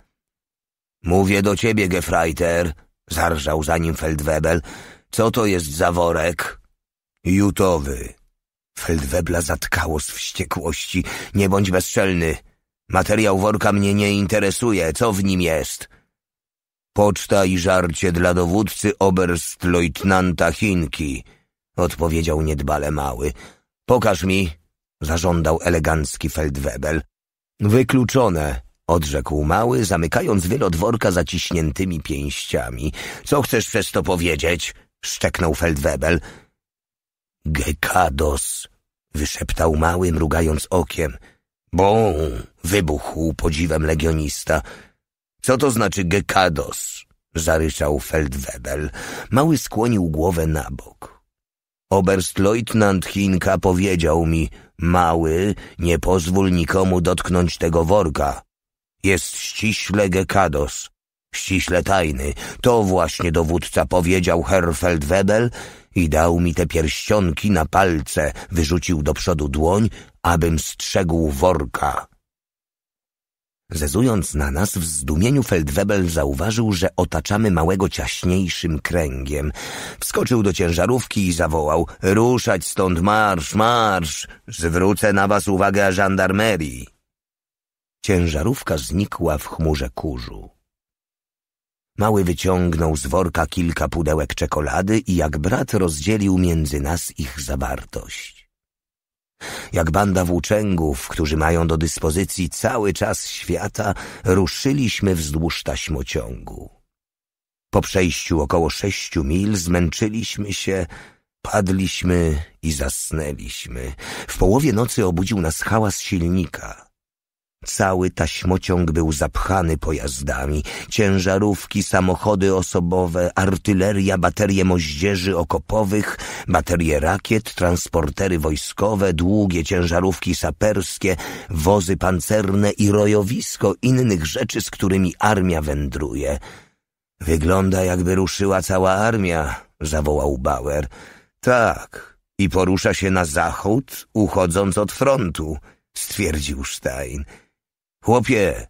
Mówię do ciebie, Gefreiter, zarżał za nim Feldwebel. Co to jest za worek? Jutowy. Feldwebla zatkało z wściekłości. Nie bądź bezczelny. Materiał worka mnie nie interesuje. Co w nim jest? Poczta i żarcie dla dowódcy oberstleutnanta Hinki odpowiedział niedbale mały. Pokaż mi, zażądał elegancki feldwebel. Wykluczone, odrzekł mały, zamykając wylot dworka zaciśniętymi pięściami. Co chcesz przez to powiedzieć? szczeknął feldwebel. Gekados, wyszeptał mały, mrugając okiem. Bą! wybuchł podziwem legionista. Co to znaczy gekados? zaryczał feldwebel. Mały skłonił głowę na bok. Oberstleutnant Chinka powiedział mi, mały, nie pozwól nikomu dotknąć tego worka. Jest ściśle gekados, ściśle tajny. To właśnie dowódca powiedział Herfeld Webel i dał mi te pierścionki na palce, wyrzucił do przodu dłoń, abym strzegł worka. Zezując na nas, w zdumieniu Feldwebel zauważył, że otaczamy małego ciaśniejszym kręgiem. Wskoczył do ciężarówki i zawołał – ruszać stąd, marsz, marsz! Zwrócę na was uwagę żandarmerii! Ciężarówka znikła w chmurze kurzu. Mały wyciągnął z worka kilka pudełek czekolady i jak brat rozdzielił między nas ich zawartość. Jak banda włóczęgów, którzy mają do dyspozycji cały czas świata, ruszyliśmy wzdłuż taśmociągu. Po przejściu około sześciu mil zmęczyliśmy się, padliśmy i zasnęliśmy. W połowie nocy obudził nas hałas silnika – Cały taśmociąg był zapchany pojazdami, ciężarówki, samochody osobowe, artyleria, baterie moździerzy okopowych, baterie rakiet, transportery wojskowe, długie ciężarówki saperskie, wozy pancerne i rojowisko innych rzeczy, z którymi armia wędruje. Wygląda jakby ruszyła cała armia, zawołał Bauer. Tak, i porusza się na zachód, uchodząc od frontu, stwierdził Stein. Chłopie,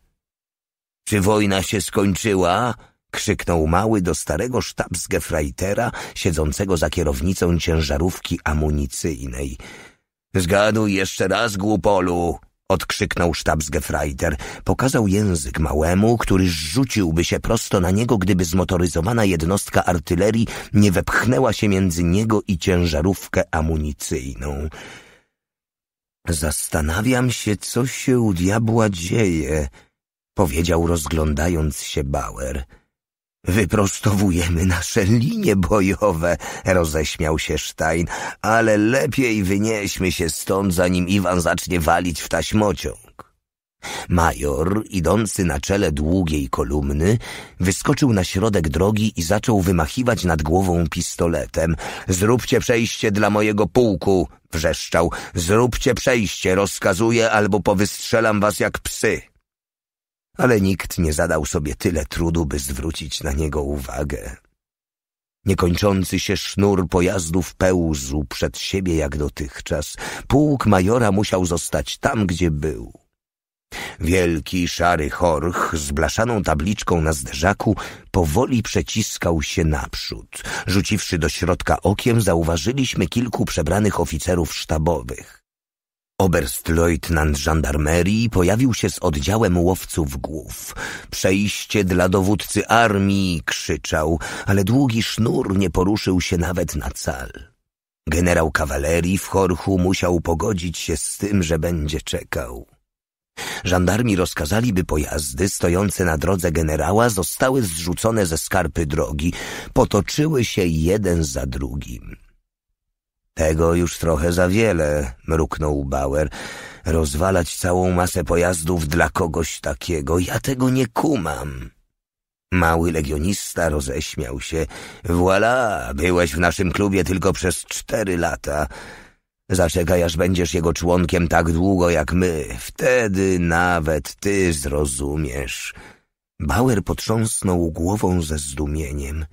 czy wojna się skończyła? krzyknął mały do starego sztabsgefreitera siedzącego za kierownicą ciężarówki amunicyjnej. Zgaduj jeszcze raz, głupolu! odkrzyknął sztabsgefreiter. Pokazał język małemu, który rzuciłby się prosto na niego, gdyby zmotoryzowana jednostka artylerii nie wepchnęła się między niego i ciężarówkę amunicyjną. Zastanawiam się, co się u diabła dzieje, powiedział rozglądając się Bauer. Wyprostowujemy nasze linie bojowe, roześmiał się Stein, ale lepiej wynieśmy się stąd, zanim Iwan zacznie walić w taśmociąg. Major, idący na czele długiej kolumny, wyskoczył na środek drogi i zaczął wymachiwać nad głową pistoletem. Zróbcie przejście dla mojego pułku, wrzeszczał. Zróbcie przejście, rozkazuję, albo powystrzelam was jak psy. Ale nikt nie zadał sobie tyle trudu, by zwrócić na niego uwagę. Niekończący się sznur pojazdów pełzł przed siebie jak dotychczas. Pułk majora musiał zostać tam, gdzie był. Wielki, szary chorch z blaszaną tabliczką na zderzaku powoli przeciskał się naprzód. Rzuciwszy do środka okiem, zauważyliśmy kilku przebranych oficerów sztabowych. Oberstleutnant żandarmerii pojawił się z oddziałem łowców głów. Przejście dla dowódcy armii krzyczał, ale długi sznur nie poruszył się nawet na cal. Generał kawalerii w Horchu musiał pogodzić się z tym, że będzie czekał. Żandarmi rozkazali, by pojazdy stojące na drodze generała zostały zrzucone ze skarpy drogi. Potoczyły się jeden za drugim. Tego już trochę za wiele, mruknął Bauer. Rozwalać całą masę pojazdów dla kogoś takiego. Ja tego nie kumam. Mały legionista roześmiał się. Voilà, byłeś w naszym klubie tylko przez cztery lata. Zaczekaj, aż będziesz jego członkiem tak długo jak my. Wtedy nawet ty zrozumiesz. Bauer potrząsnął głową ze zdumieniem.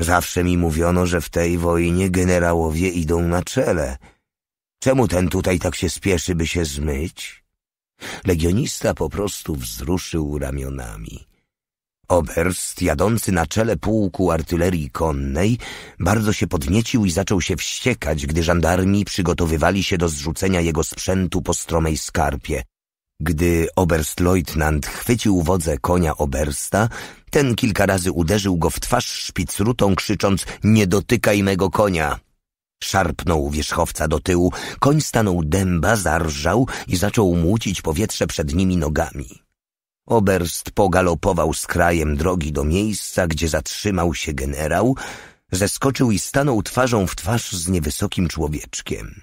Zawsze mi mówiono, że w tej wojnie generałowie idą na czele. Czemu ten tutaj tak się spieszy, by się zmyć? Legionista po prostu wzruszył ramionami. Oberst, jadący na czele pułku artylerii konnej, bardzo się podniecił i zaczął się wściekać, gdy żandarmi przygotowywali się do zrzucenia jego sprzętu po stromej skarpie. Gdy oberst oberst-leutnant chwycił wodze konia Obersta, ten kilka razy uderzył go w twarz szpicrutą, krzycząc – nie dotykaj mego konia! Szarpnął wierzchowca do tyłu, koń stanął dęba, zarżał i zaczął młócić powietrze przed nimi nogami. Oberst pogalopował z krajem drogi do miejsca, gdzie zatrzymał się generał, zeskoczył i stanął twarzą w twarz z niewysokim człowieczkiem.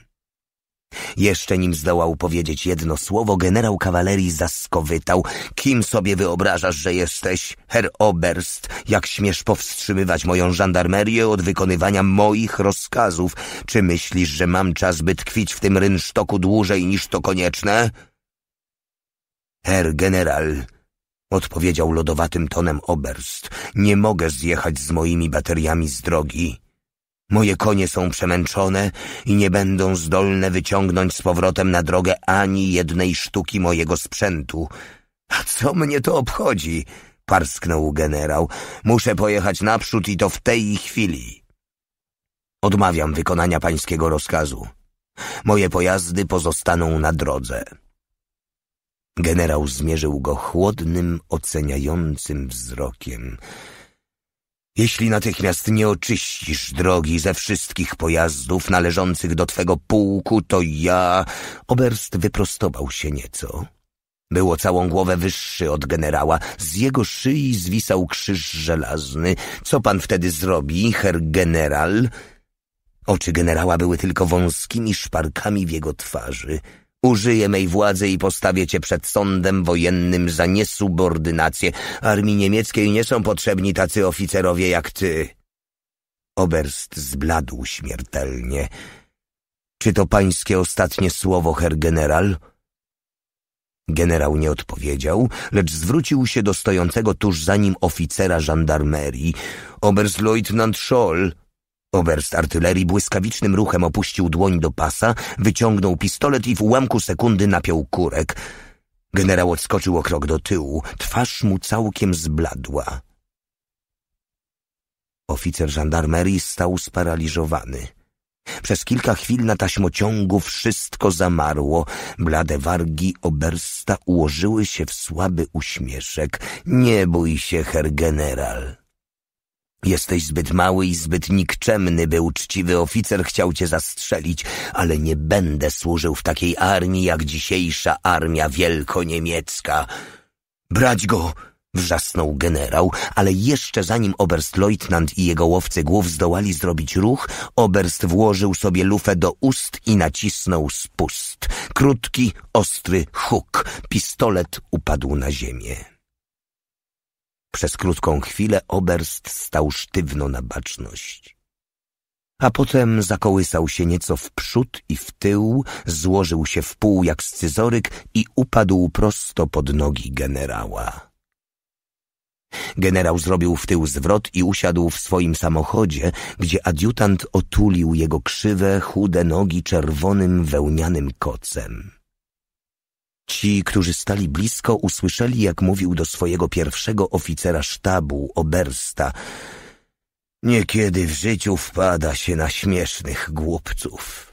Jeszcze nim zdołał powiedzieć jedno słowo, generał kawalerii zaskowytał. Kim sobie wyobrażasz, że jesteś, herr Oberst? Jak śmiesz powstrzymywać moją żandarmerię od wykonywania moich rozkazów? Czy myślisz, że mam czas, by tkwić w tym rynsztoku dłużej niż to konieczne? Herr general, odpowiedział lodowatym tonem Oberst. Nie mogę zjechać z moimi bateriami z drogi. Moje konie są przemęczone i nie będą zdolne wyciągnąć z powrotem na drogę ani jednej sztuki mojego sprzętu. A co mnie to obchodzi? parsknął generał. Muszę pojechać naprzód i to w tej chwili. Odmawiam wykonania pańskiego rozkazu. Moje pojazdy pozostaną na drodze. Generał zmierzył go chłodnym, oceniającym wzrokiem. Jeśli natychmiast nie oczyścisz drogi ze wszystkich pojazdów należących do twego pułku, to ja... Oberst wyprostował się nieco. Było całą głowę wyższy od generała. Z jego szyi zwisał krzyż żelazny. Co pan wtedy zrobi, herr general? Oczy generała były tylko wąskimi szparkami w jego twarzy. Użyję mej władzy i postawię cię przed sądem wojennym za niesubordynację. Armii niemieckiej nie są potrzebni tacy oficerowie jak ty. Oberst zbladł śmiertelnie. Czy to pańskie ostatnie słowo, herr general? Generał nie odpowiedział, lecz zwrócił się do stojącego tuż za nim oficera żandarmerii. Oberstleutnant Scholl, Oberst artylerii błyskawicznym ruchem opuścił dłoń do pasa, wyciągnął pistolet i w ułamku sekundy napiął kurek. Generał odskoczył o krok do tyłu, twarz mu całkiem zbladła. Oficer żandarmerii stał sparaliżowany. Przez kilka chwil na taśmociągu wszystko zamarło. Blade wargi Obersta ułożyły się w słaby uśmieszek. Nie bój się, herr general. Jesteś zbyt mały i zbyt nikczemny, by uczciwy oficer chciał cię zastrzelić, ale nie będę służył w takiej armii jak dzisiejsza armia wielkoniemiecka. Brać go! wrzasnął generał, ale jeszcze zanim oberst oberst-leutnant i jego łowcy głów zdołali zrobić ruch, oberst włożył sobie lufę do ust i nacisnął spust. Krótki, ostry huk. Pistolet upadł na ziemię. Przez krótką chwilę Oberst stał sztywno na baczność. A potem zakołysał się nieco w przód i w tył, złożył się w pół jak scyzoryk i upadł prosto pod nogi generała. Generał zrobił w tył zwrot i usiadł w swoim samochodzie, gdzie adiutant otulił jego krzywe, chude nogi czerwonym wełnianym kocem. Ci, którzy stali blisko, usłyszeli, jak mówił do swojego pierwszego oficera sztabu, Obersta. Niekiedy w życiu wpada się na śmiesznych głupców.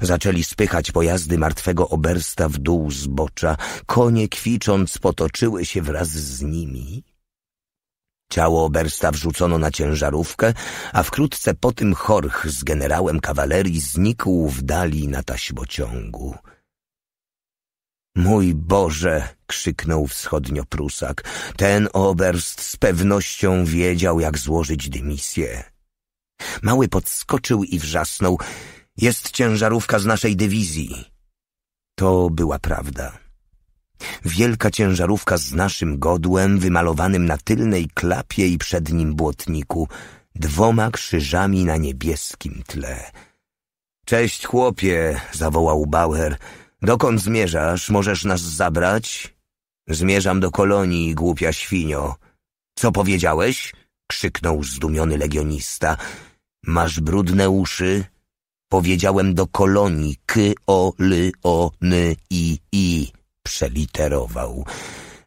Zaczęli spychać pojazdy martwego Obersta w dół zbocza. Konie kwicząc potoczyły się wraz z nimi. Ciało Obersta wrzucono na ciężarówkę, a wkrótce po tym Horch z generałem kawalerii znikł w dali na taśmociągu. Mój Boże! krzyknął wschodnio Prusak. Ten oberst z pewnością wiedział, jak złożyć dymisję. Mały podskoczył i wrzasnął. Jest ciężarówka z naszej dywizji. To była prawda. Wielka ciężarówka z naszym godłem, wymalowanym na tylnej klapie i przednim błotniku, dwoma krzyżami na niebieskim tle. Cześć, chłopie! zawołał Bauer Dokąd zmierzasz? Możesz nas zabrać? Zmierzam do kolonii, głupia świnio. Co powiedziałeś? krzyknął zdumiony legionista. Masz brudne uszy? Powiedziałem do kolonii k o l o n i i przeliterował.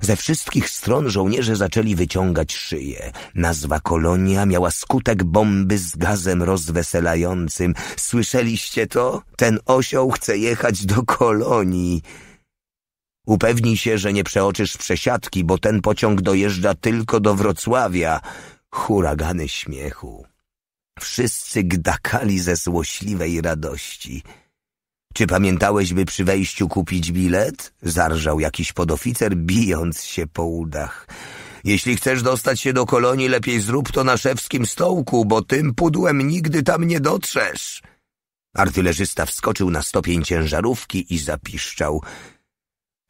Ze wszystkich stron żołnierze zaczęli wyciągać szyję. Nazwa kolonia miała skutek bomby z gazem rozweselającym. Słyszeliście to? Ten osioł chce jechać do kolonii. Upewnij się, że nie przeoczysz przesiadki, bo ten pociąg dojeżdża tylko do Wrocławia. Huragany śmiechu. Wszyscy gdakali ze złośliwej radości. Czy pamiętałeś, by przy wejściu kupić bilet? Zarżał jakiś podoficer, bijąc się po udach. Jeśli chcesz dostać się do kolonii, lepiej zrób to na szewskim stołku, bo tym pudłem nigdy tam nie dotrzesz. Artylerzysta wskoczył na stopień ciężarówki i zapiszczał.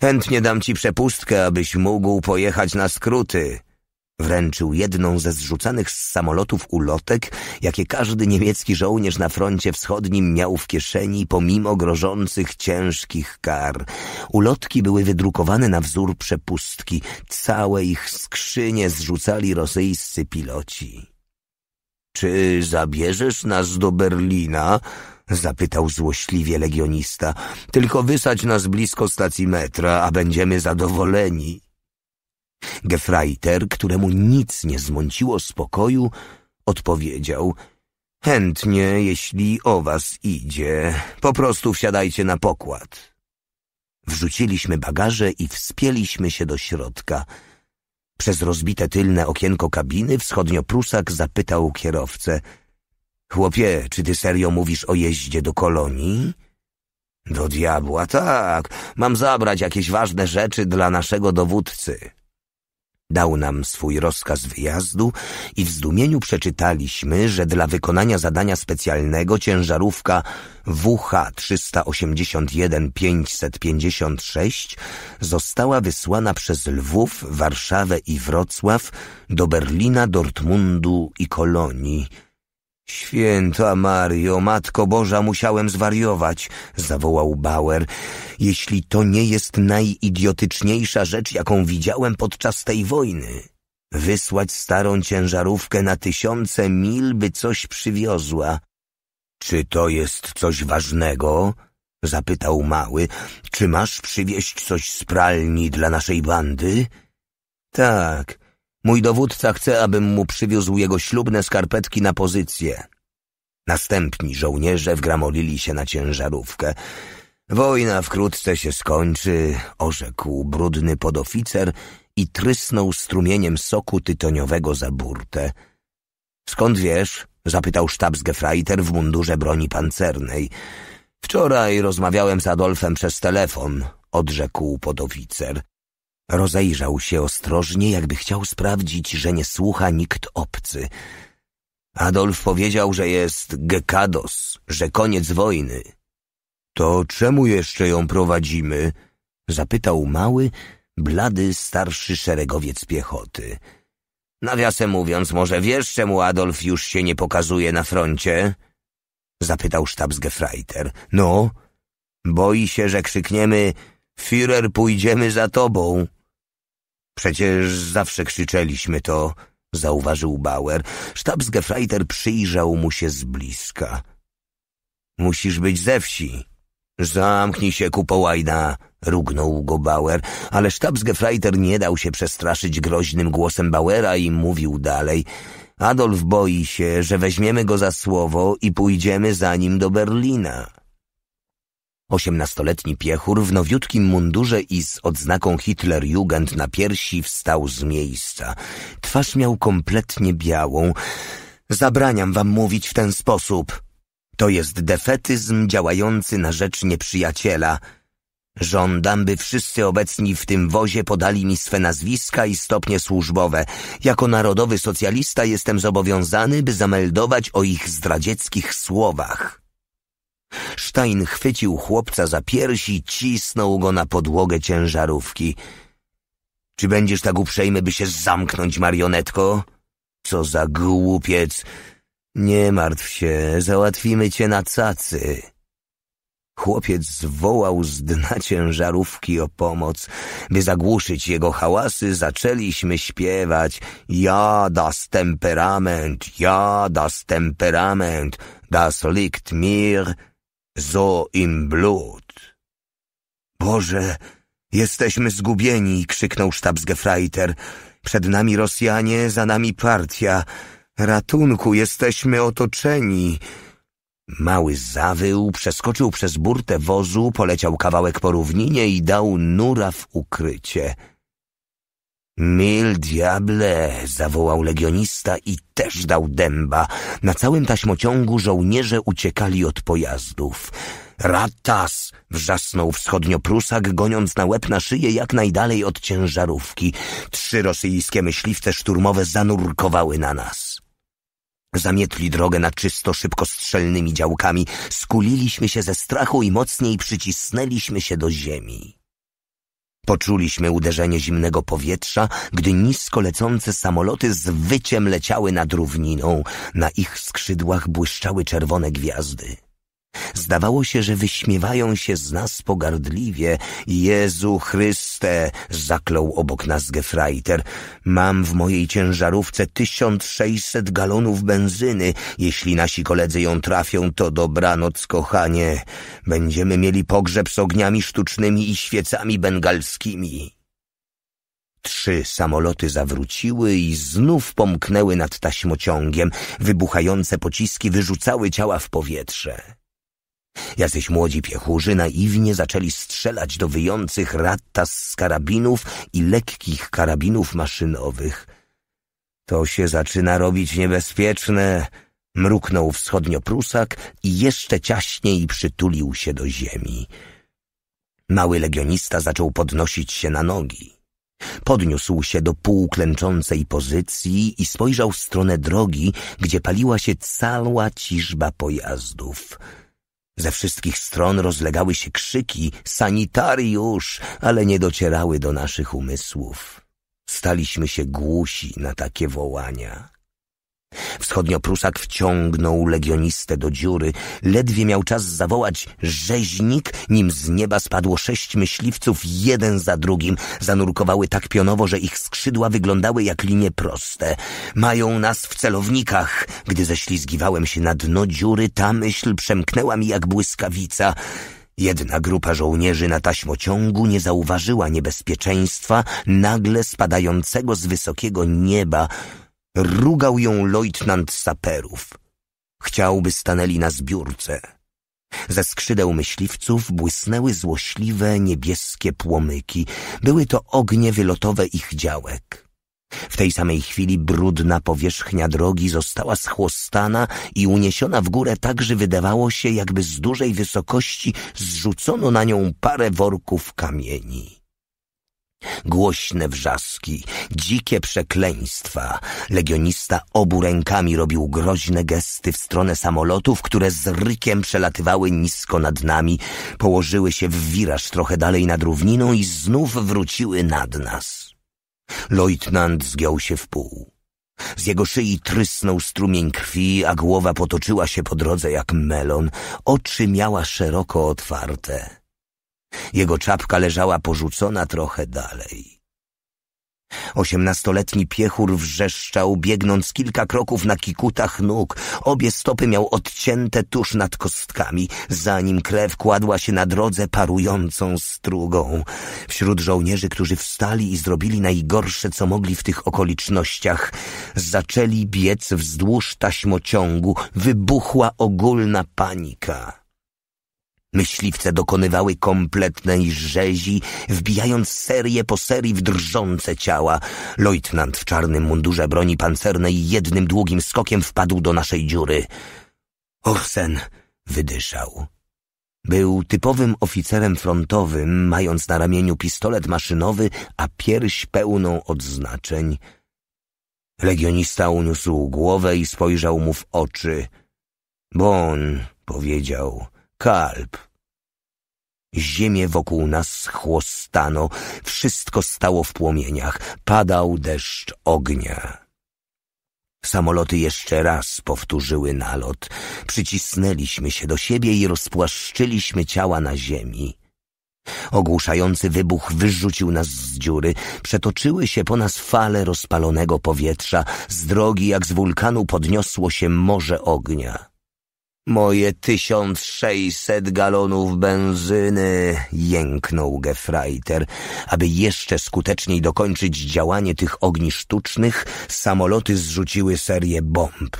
Chętnie dam ci przepustkę, abyś mógł pojechać na skróty. Wręczył jedną ze zrzucanych z samolotów ulotek, jakie każdy niemiecki żołnierz na froncie wschodnim miał w kieszeni pomimo grożących ciężkich kar. Ulotki były wydrukowane na wzór przepustki. Całe ich skrzynie zrzucali rosyjscy piloci. Czy zabierzesz nas do Berlina? zapytał złośliwie legionista. Tylko wysadź nas blisko stacji metra, a będziemy zadowoleni. Gefreiter, któremu nic nie zmąciło spokoju, odpowiedział — Chętnie, jeśli o was idzie. Po prostu wsiadajcie na pokład. Wrzuciliśmy bagaże i wspięliśmy się do środka. Przez rozbite tylne okienko kabiny wschodnioprusak zapytał kierowcę — Chłopie, czy ty serio mówisz o jeździe do kolonii? Do diabła, tak. Mam zabrać jakieś ważne rzeczy dla naszego dowódcy. Dał nam swój rozkaz wyjazdu i w zdumieniu przeczytaliśmy, że dla wykonania zadania specjalnego ciężarówka WH 381 556 została wysłana przez Lwów, Warszawę i Wrocław do Berlina, Dortmundu i Kolonii – Święta Mario, Matko Boża, musiałem zwariować, zawołał Bauer. Jeśli to nie jest najidiotyczniejsza rzecz, jaką widziałem podczas tej wojny. Wysłać starą ciężarówkę na tysiące mil, by coś przywiozła. Czy to jest coś ważnego? zapytał mały. Czy masz przywieźć coś z pralni dla naszej bandy? Tak. Mój dowódca chce, abym mu przywiózł jego ślubne skarpetki na pozycję. Następni żołnierze wgramolili się na ciężarówkę. Wojna wkrótce się skończy, orzekł brudny podoficer i trysnął strumieniem soku tytoniowego za burtę. Skąd wiesz? zapytał sztabsgefreiter w mundurze broni pancernej. Wczoraj rozmawiałem z Adolfem przez telefon, odrzekł podoficer. Rozejrzał się ostrożnie, jakby chciał sprawdzić, że nie słucha nikt obcy. Adolf powiedział, że jest Gekados, że koniec wojny. To czemu jeszcze ją prowadzimy? Zapytał mały, blady starszy szeregowiec piechoty. Nawiasem mówiąc, może wiesz, czemu Adolf już się nie pokazuje na froncie? Zapytał sztabsgefreiter. No, boi się, że krzykniemy Führer, pójdziemy za tobą. Przecież zawsze krzyczeliśmy to, zauważył Bauer. Sztabsgefreiter przyjrzał mu się z bliska. Musisz być ze wsi. Zamknij się, kupołajna, rugnął go Bauer, ale sztabsgefreiter nie dał się przestraszyć groźnym głosem Bauera i mówił dalej. Adolf boi się, że weźmiemy go za słowo i pójdziemy za nim do Berlina. Osiemnastoletni piechur w nowiutkim mundurze i z odznaką Hitlerjugend na piersi wstał z miejsca. Twarz miał kompletnie białą. Zabraniam wam mówić w ten sposób. To jest defetyzm działający na rzecz nieprzyjaciela. Żądam, by wszyscy obecni w tym wozie podali mi swe nazwiska i stopnie służbowe. Jako narodowy socjalista jestem zobowiązany, by zameldować o ich zdradzieckich słowach. Stein chwycił chłopca za piersi, cisnął go na podłogę ciężarówki. Czy będziesz tak uprzejmy, by się zamknąć, marionetko? Co za głupiec! Nie martw się, załatwimy cię na cacy. Chłopiec zwołał z dna ciężarówki o pomoc. By zagłuszyć jego hałasy, zaczęliśmy śpiewać Ja das Temperament, ja das Temperament, das liegt mir Zo im blood. Boże, jesteśmy zgubieni, krzyknął sztabsgefreiter. Przed nami Rosjanie, za nami partia. Ratunku, jesteśmy otoczeni. Mały zawył, przeskoczył przez burtę wozu, poleciał kawałek po równinie i dał nura w ukrycie. Mil diable! zawołał legionista i też dał dęba. Na całym taśmociągu żołnierze uciekali od pojazdów. Ratas! wrzasnął wschodnioprusak, goniąc na łeb na szyję jak najdalej od ciężarówki. Trzy rosyjskie myśliwce szturmowe zanurkowały na nas. Zamietli drogę na czysto szybkostrzelnymi działkami, skuliliśmy się ze strachu i mocniej przycisnęliśmy się do ziemi. Poczuliśmy uderzenie zimnego powietrza, gdy nisko lecące samoloty z wyciem leciały nad równiną. Na ich skrzydłach błyszczały czerwone gwiazdy. Zdawało się, że wyśmiewają się z nas pogardliwie. Jezu Chryste, zaklął obok nas Gefreiter. Mam w mojej ciężarówce tysiąc sześćset galonów benzyny. Jeśli nasi koledzy ją trafią, to dobranoc, kochanie. Będziemy mieli pogrzeb z ogniami sztucznymi i świecami bengalskimi. Trzy samoloty zawróciły i znów pomknęły nad taśmociągiem. Wybuchające pociski wyrzucały ciała w powietrze. Jacyś młodzi piechurzy naiwnie zaczęli strzelać do wyjących rattas z karabinów i lekkich karabinów maszynowych. To się zaczyna robić niebezpieczne, mruknął wschodnio Prusak i jeszcze ciaśniej przytulił się do ziemi. Mały legionista zaczął podnosić się na nogi. Podniósł się do półklęczącej pozycji i spojrzał w stronę drogi, gdzie paliła się cała ciżba pojazdów. Ze wszystkich stron rozlegały się krzyki sanitariusz, ale nie docierały do naszych umysłów. Staliśmy się głusi na takie wołania. Wschodnioprusak wciągnął legionistę do dziury. Ledwie miał czas zawołać rzeźnik, nim z nieba spadło sześć myśliwców, jeden za drugim. Zanurkowały tak pionowo, że ich skrzydła wyglądały jak linie proste. Mają nas w celownikach. Gdy ześlizgiwałem się na dno dziury, ta myśl przemknęła mi jak błyskawica. Jedna grupa żołnierzy na taśmociągu nie zauważyła niebezpieczeństwa nagle spadającego z wysokiego nieba. Rugał ją lejtnant saperów. Chciałby stanęli na zbiórce. Ze skrzydeł myśliwców błysnęły złośliwe, niebieskie płomyki. Były to ognie wylotowe ich działek. W tej samej chwili brudna powierzchnia drogi została schłostana i uniesiona w górę tak, że wydawało się, jakby z dużej wysokości zrzucono na nią parę worków kamieni. Głośne wrzaski, dzikie przekleństwa. Legionista obu rękami robił groźne gesty w stronę samolotów, które z rykiem przelatywały nisko nad nami, położyły się w wiraż trochę dalej nad równiną i znów wróciły nad nas. Leutnant zgiął się w pół. Z jego szyi trysnął strumień krwi, a głowa potoczyła się po drodze jak melon. Oczy miała szeroko otwarte. Jego czapka leżała porzucona trochę dalej. Osiemnastoletni piechur wrzeszczał, biegnąc kilka kroków na kikutach nóg. Obie stopy miał odcięte tuż nad kostkami, zanim krew kładła się na drodze parującą strugą. Wśród żołnierzy, którzy wstali i zrobili najgorsze, co mogli w tych okolicznościach, zaczęli biec wzdłuż taśmociągu. Wybuchła ogólna panika. Myśliwce dokonywały kompletnej rzezi, wbijając serię po serii w drżące ciała. Leutnant w czarnym mundurze broni pancernej jednym długim skokiem wpadł do naszej dziury. Ochsen wydyszał. Był typowym oficerem frontowym, mając na ramieniu pistolet maszynowy, a pierś pełną odznaczeń. Legionista uniósł głowę i spojrzał mu w oczy. Bon, powiedział, kalb. Ziemię wokół nas chłostano, wszystko stało w płomieniach, padał deszcz ognia. Samoloty jeszcze raz powtórzyły nalot. Przycisnęliśmy się do siebie i rozpłaszczyliśmy ciała na ziemi. Ogłuszający wybuch wyrzucił nas z dziury. Przetoczyły się po nas fale rozpalonego powietrza. Z drogi jak z wulkanu podniosło się morze ognia. Moje tysiąc sześćset galonów benzyny, jęknął Gefreiter. Aby jeszcze skuteczniej dokończyć działanie tych ogni sztucznych, samoloty zrzuciły serię bomb.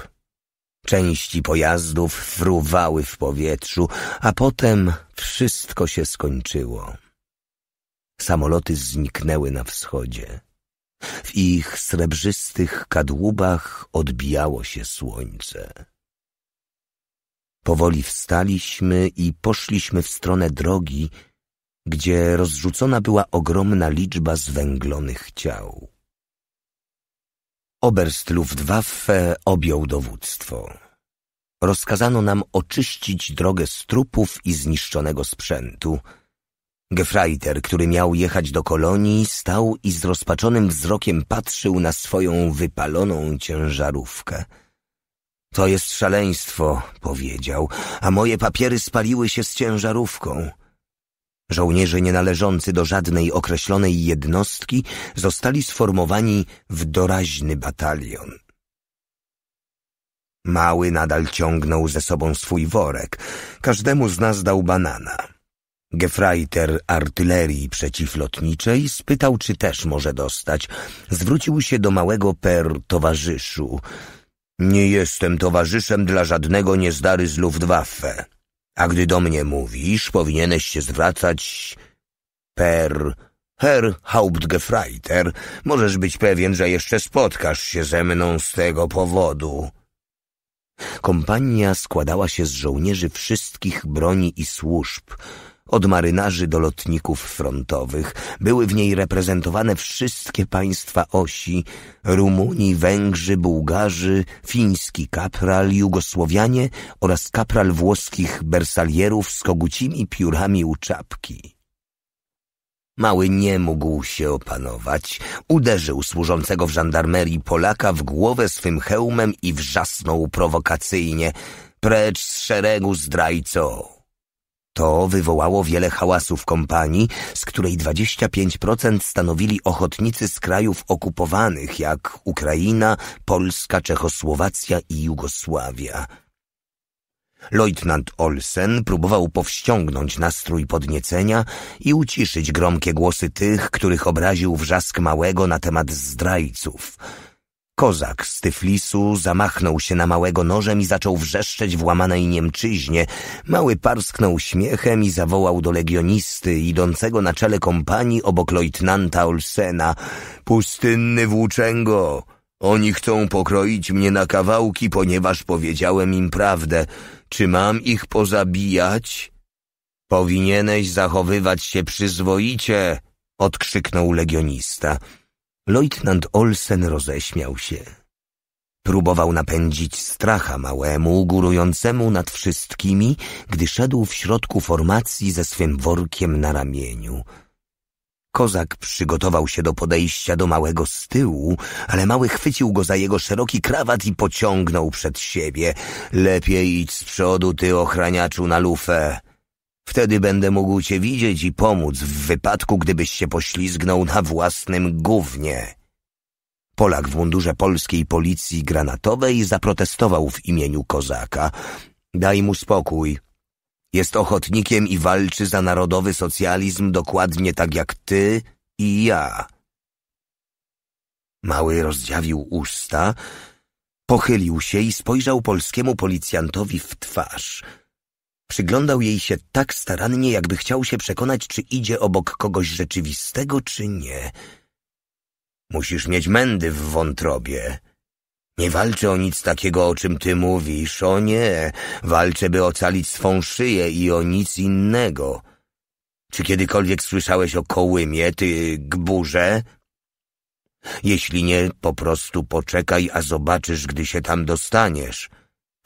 Części pojazdów fruwały w powietrzu, a potem wszystko się skończyło. Samoloty zniknęły na wschodzie. W ich srebrzystych kadłubach odbijało się słońce. Powoli wstaliśmy i poszliśmy w stronę drogi, gdzie rozrzucona była ogromna liczba zwęglonych ciał. Oberst Luftwaffe objął dowództwo. Rozkazano nam oczyścić drogę z trupów i zniszczonego sprzętu. Gefreiter, który miał jechać do kolonii, stał i z rozpaczonym wzrokiem patrzył na swoją wypaloną ciężarówkę – to jest szaleństwo, powiedział, a moje papiery spaliły się z ciężarówką. Żołnierze nienależący do żadnej określonej jednostki zostali sformowani w doraźny batalion. Mały nadal ciągnął ze sobą swój worek. Każdemu z nas dał banana. Gefreiter artylerii przeciwlotniczej spytał, czy też może dostać. Zwrócił się do małego per towarzyszu. Nie jestem towarzyszem dla żadnego niezdary z Luftwaffe. A gdy do mnie mówisz, powinieneś się zwracać per Herr Hauptgefreiter. Możesz być pewien, że jeszcze spotkasz się ze mną z tego powodu. Kompania składała się z żołnierzy wszystkich broni i służb, od marynarzy do lotników frontowych były w niej reprezentowane wszystkie państwa osi Rumuni, Węgrzy, Bułgarzy, fiński kapral, Jugosłowianie oraz kapral włoskich bersalierów z kogucimi piórami u czapki. Mały nie mógł się opanować. Uderzył służącego w żandarmerii Polaka w głowę swym hełmem i wrzasnął prowokacyjnie. Precz z szeregu zdrajco! To wywołało wiele hałasu w kompanii, z której 25% stanowili ochotnicy z krajów okupowanych, jak Ukraina, Polska, Czechosłowacja i Jugosławia. Leutnant Olsen próbował powściągnąć nastrój podniecenia i uciszyć gromkie głosy tych, których obraził wrzask małego na temat zdrajców – Kozak z Tyflisu zamachnął się na małego nożem i zaczął wrzeszczeć w łamanej Niemczyźnie. Mały parsknął śmiechem i zawołał do legionisty, idącego na czele kompanii obok lejtnanta Olsena. Pustynny włóczęgo! Oni chcą pokroić mnie na kawałki, ponieważ powiedziałem im prawdę. Czy mam ich pozabijać? Powinieneś zachowywać się przyzwoicie, odkrzyknął legionista. Leutnant Olsen roześmiał się. Próbował napędzić stracha małemu, górującemu nad wszystkimi, gdy szedł w środku formacji ze swym workiem na ramieniu. Kozak przygotował się do podejścia do małego z tyłu, ale mały chwycił go za jego szeroki krawat i pociągnął przed siebie. Lepiej idź z przodu, ty ochraniaczu na lufę. Wtedy będę mógł cię widzieć i pomóc w wypadku, gdybyś się poślizgnął na własnym gównie. Polak w mundurze polskiej policji granatowej zaprotestował w imieniu kozaka. Daj mu spokój. Jest ochotnikiem i walczy za narodowy socjalizm dokładnie tak jak ty i ja. Mały rozdziawił usta, pochylił się i spojrzał polskiemu policjantowi w twarz – Przyglądał jej się tak starannie, jakby chciał się przekonać, czy idzie obok kogoś rzeczywistego, czy nie. Musisz mieć mędy w wątrobie. Nie walczę o nic takiego, o czym ty mówisz. O nie, walczę, by ocalić swą szyję i o nic innego. Czy kiedykolwiek słyszałeś o kołymie, ty gburze? Jeśli nie, po prostu poczekaj, a zobaczysz, gdy się tam dostaniesz —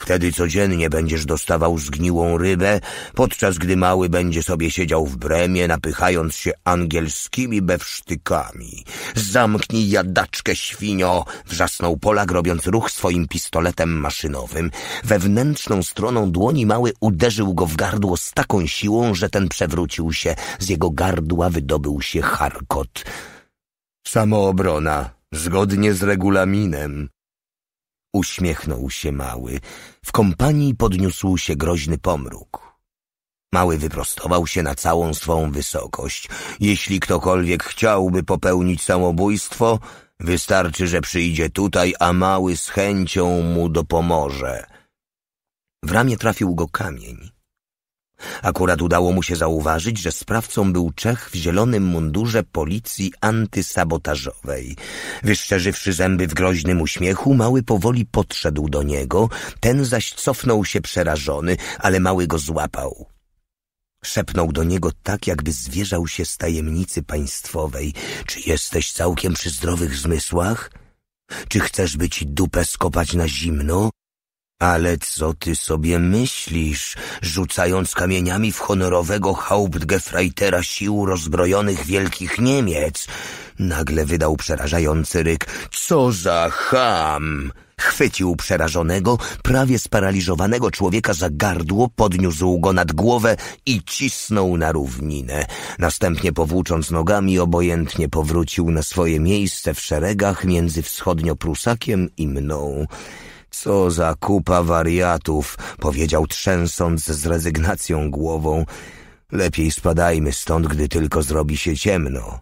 Wtedy codziennie będziesz dostawał zgniłą rybę, podczas gdy mały będzie sobie siedział w bremie, napychając się angielskimi bewsztykami. Zamknij jadaczkę, świnio! wrzasnął Polak, robiąc ruch swoim pistoletem maszynowym. Wewnętrzną stroną dłoni mały uderzył go w gardło z taką siłą, że ten przewrócił się. Z jego gardła wydobył się charkot. Samoobrona, zgodnie z regulaminem, Uśmiechnął się mały. W kompanii podniósł się groźny pomruk. Mały wyprostował się na całą swą wysokość. Jeśli ktokolwiek chciałby popełnić samobójstwo, wystarczy, że przyjdzie tutaj, a mały z chęcią mu dopomoże. W ramię trafił go kamień. Akurat udało mu się zauważyć, że sprawcą był Czech w zielonym mundurze policji antysabotażowej. Wyszczerzywszy zęby w groźnym uśmiechu, mały powoli podszedł do niego, ten zaś cofnął się przerażony, ale mały go złapał. Szepnął do niego tak, jakby zwierzał się z tajemnicy państwowej. Czy jesteś całkiem przy zdrowych zmysłach? Czy chcesz by ci dupę skopać na zimno? Ale co ty sobie myślisz, rzucając kamieniami w honorowego Hauptgefreitera sił rozbrojonych Wielkich Niemiec? Nagle wydał przerażający ryk. Co za ham! Chwycił przerażonego, prawie sparaliżowanego człowieka za gardło, podniósł go nad głowę i cisnął na równinę. Następnie powłócząc nogami, obojętnie powrócił na swoje miejsce w szeregach między wschodnio-prusakiem i mną. Co za kupa wariatów, powiedział trzęsąc z rezygnacją głową. Lepiej spadajmy stąd, gdy tylko zrobi się ciemno.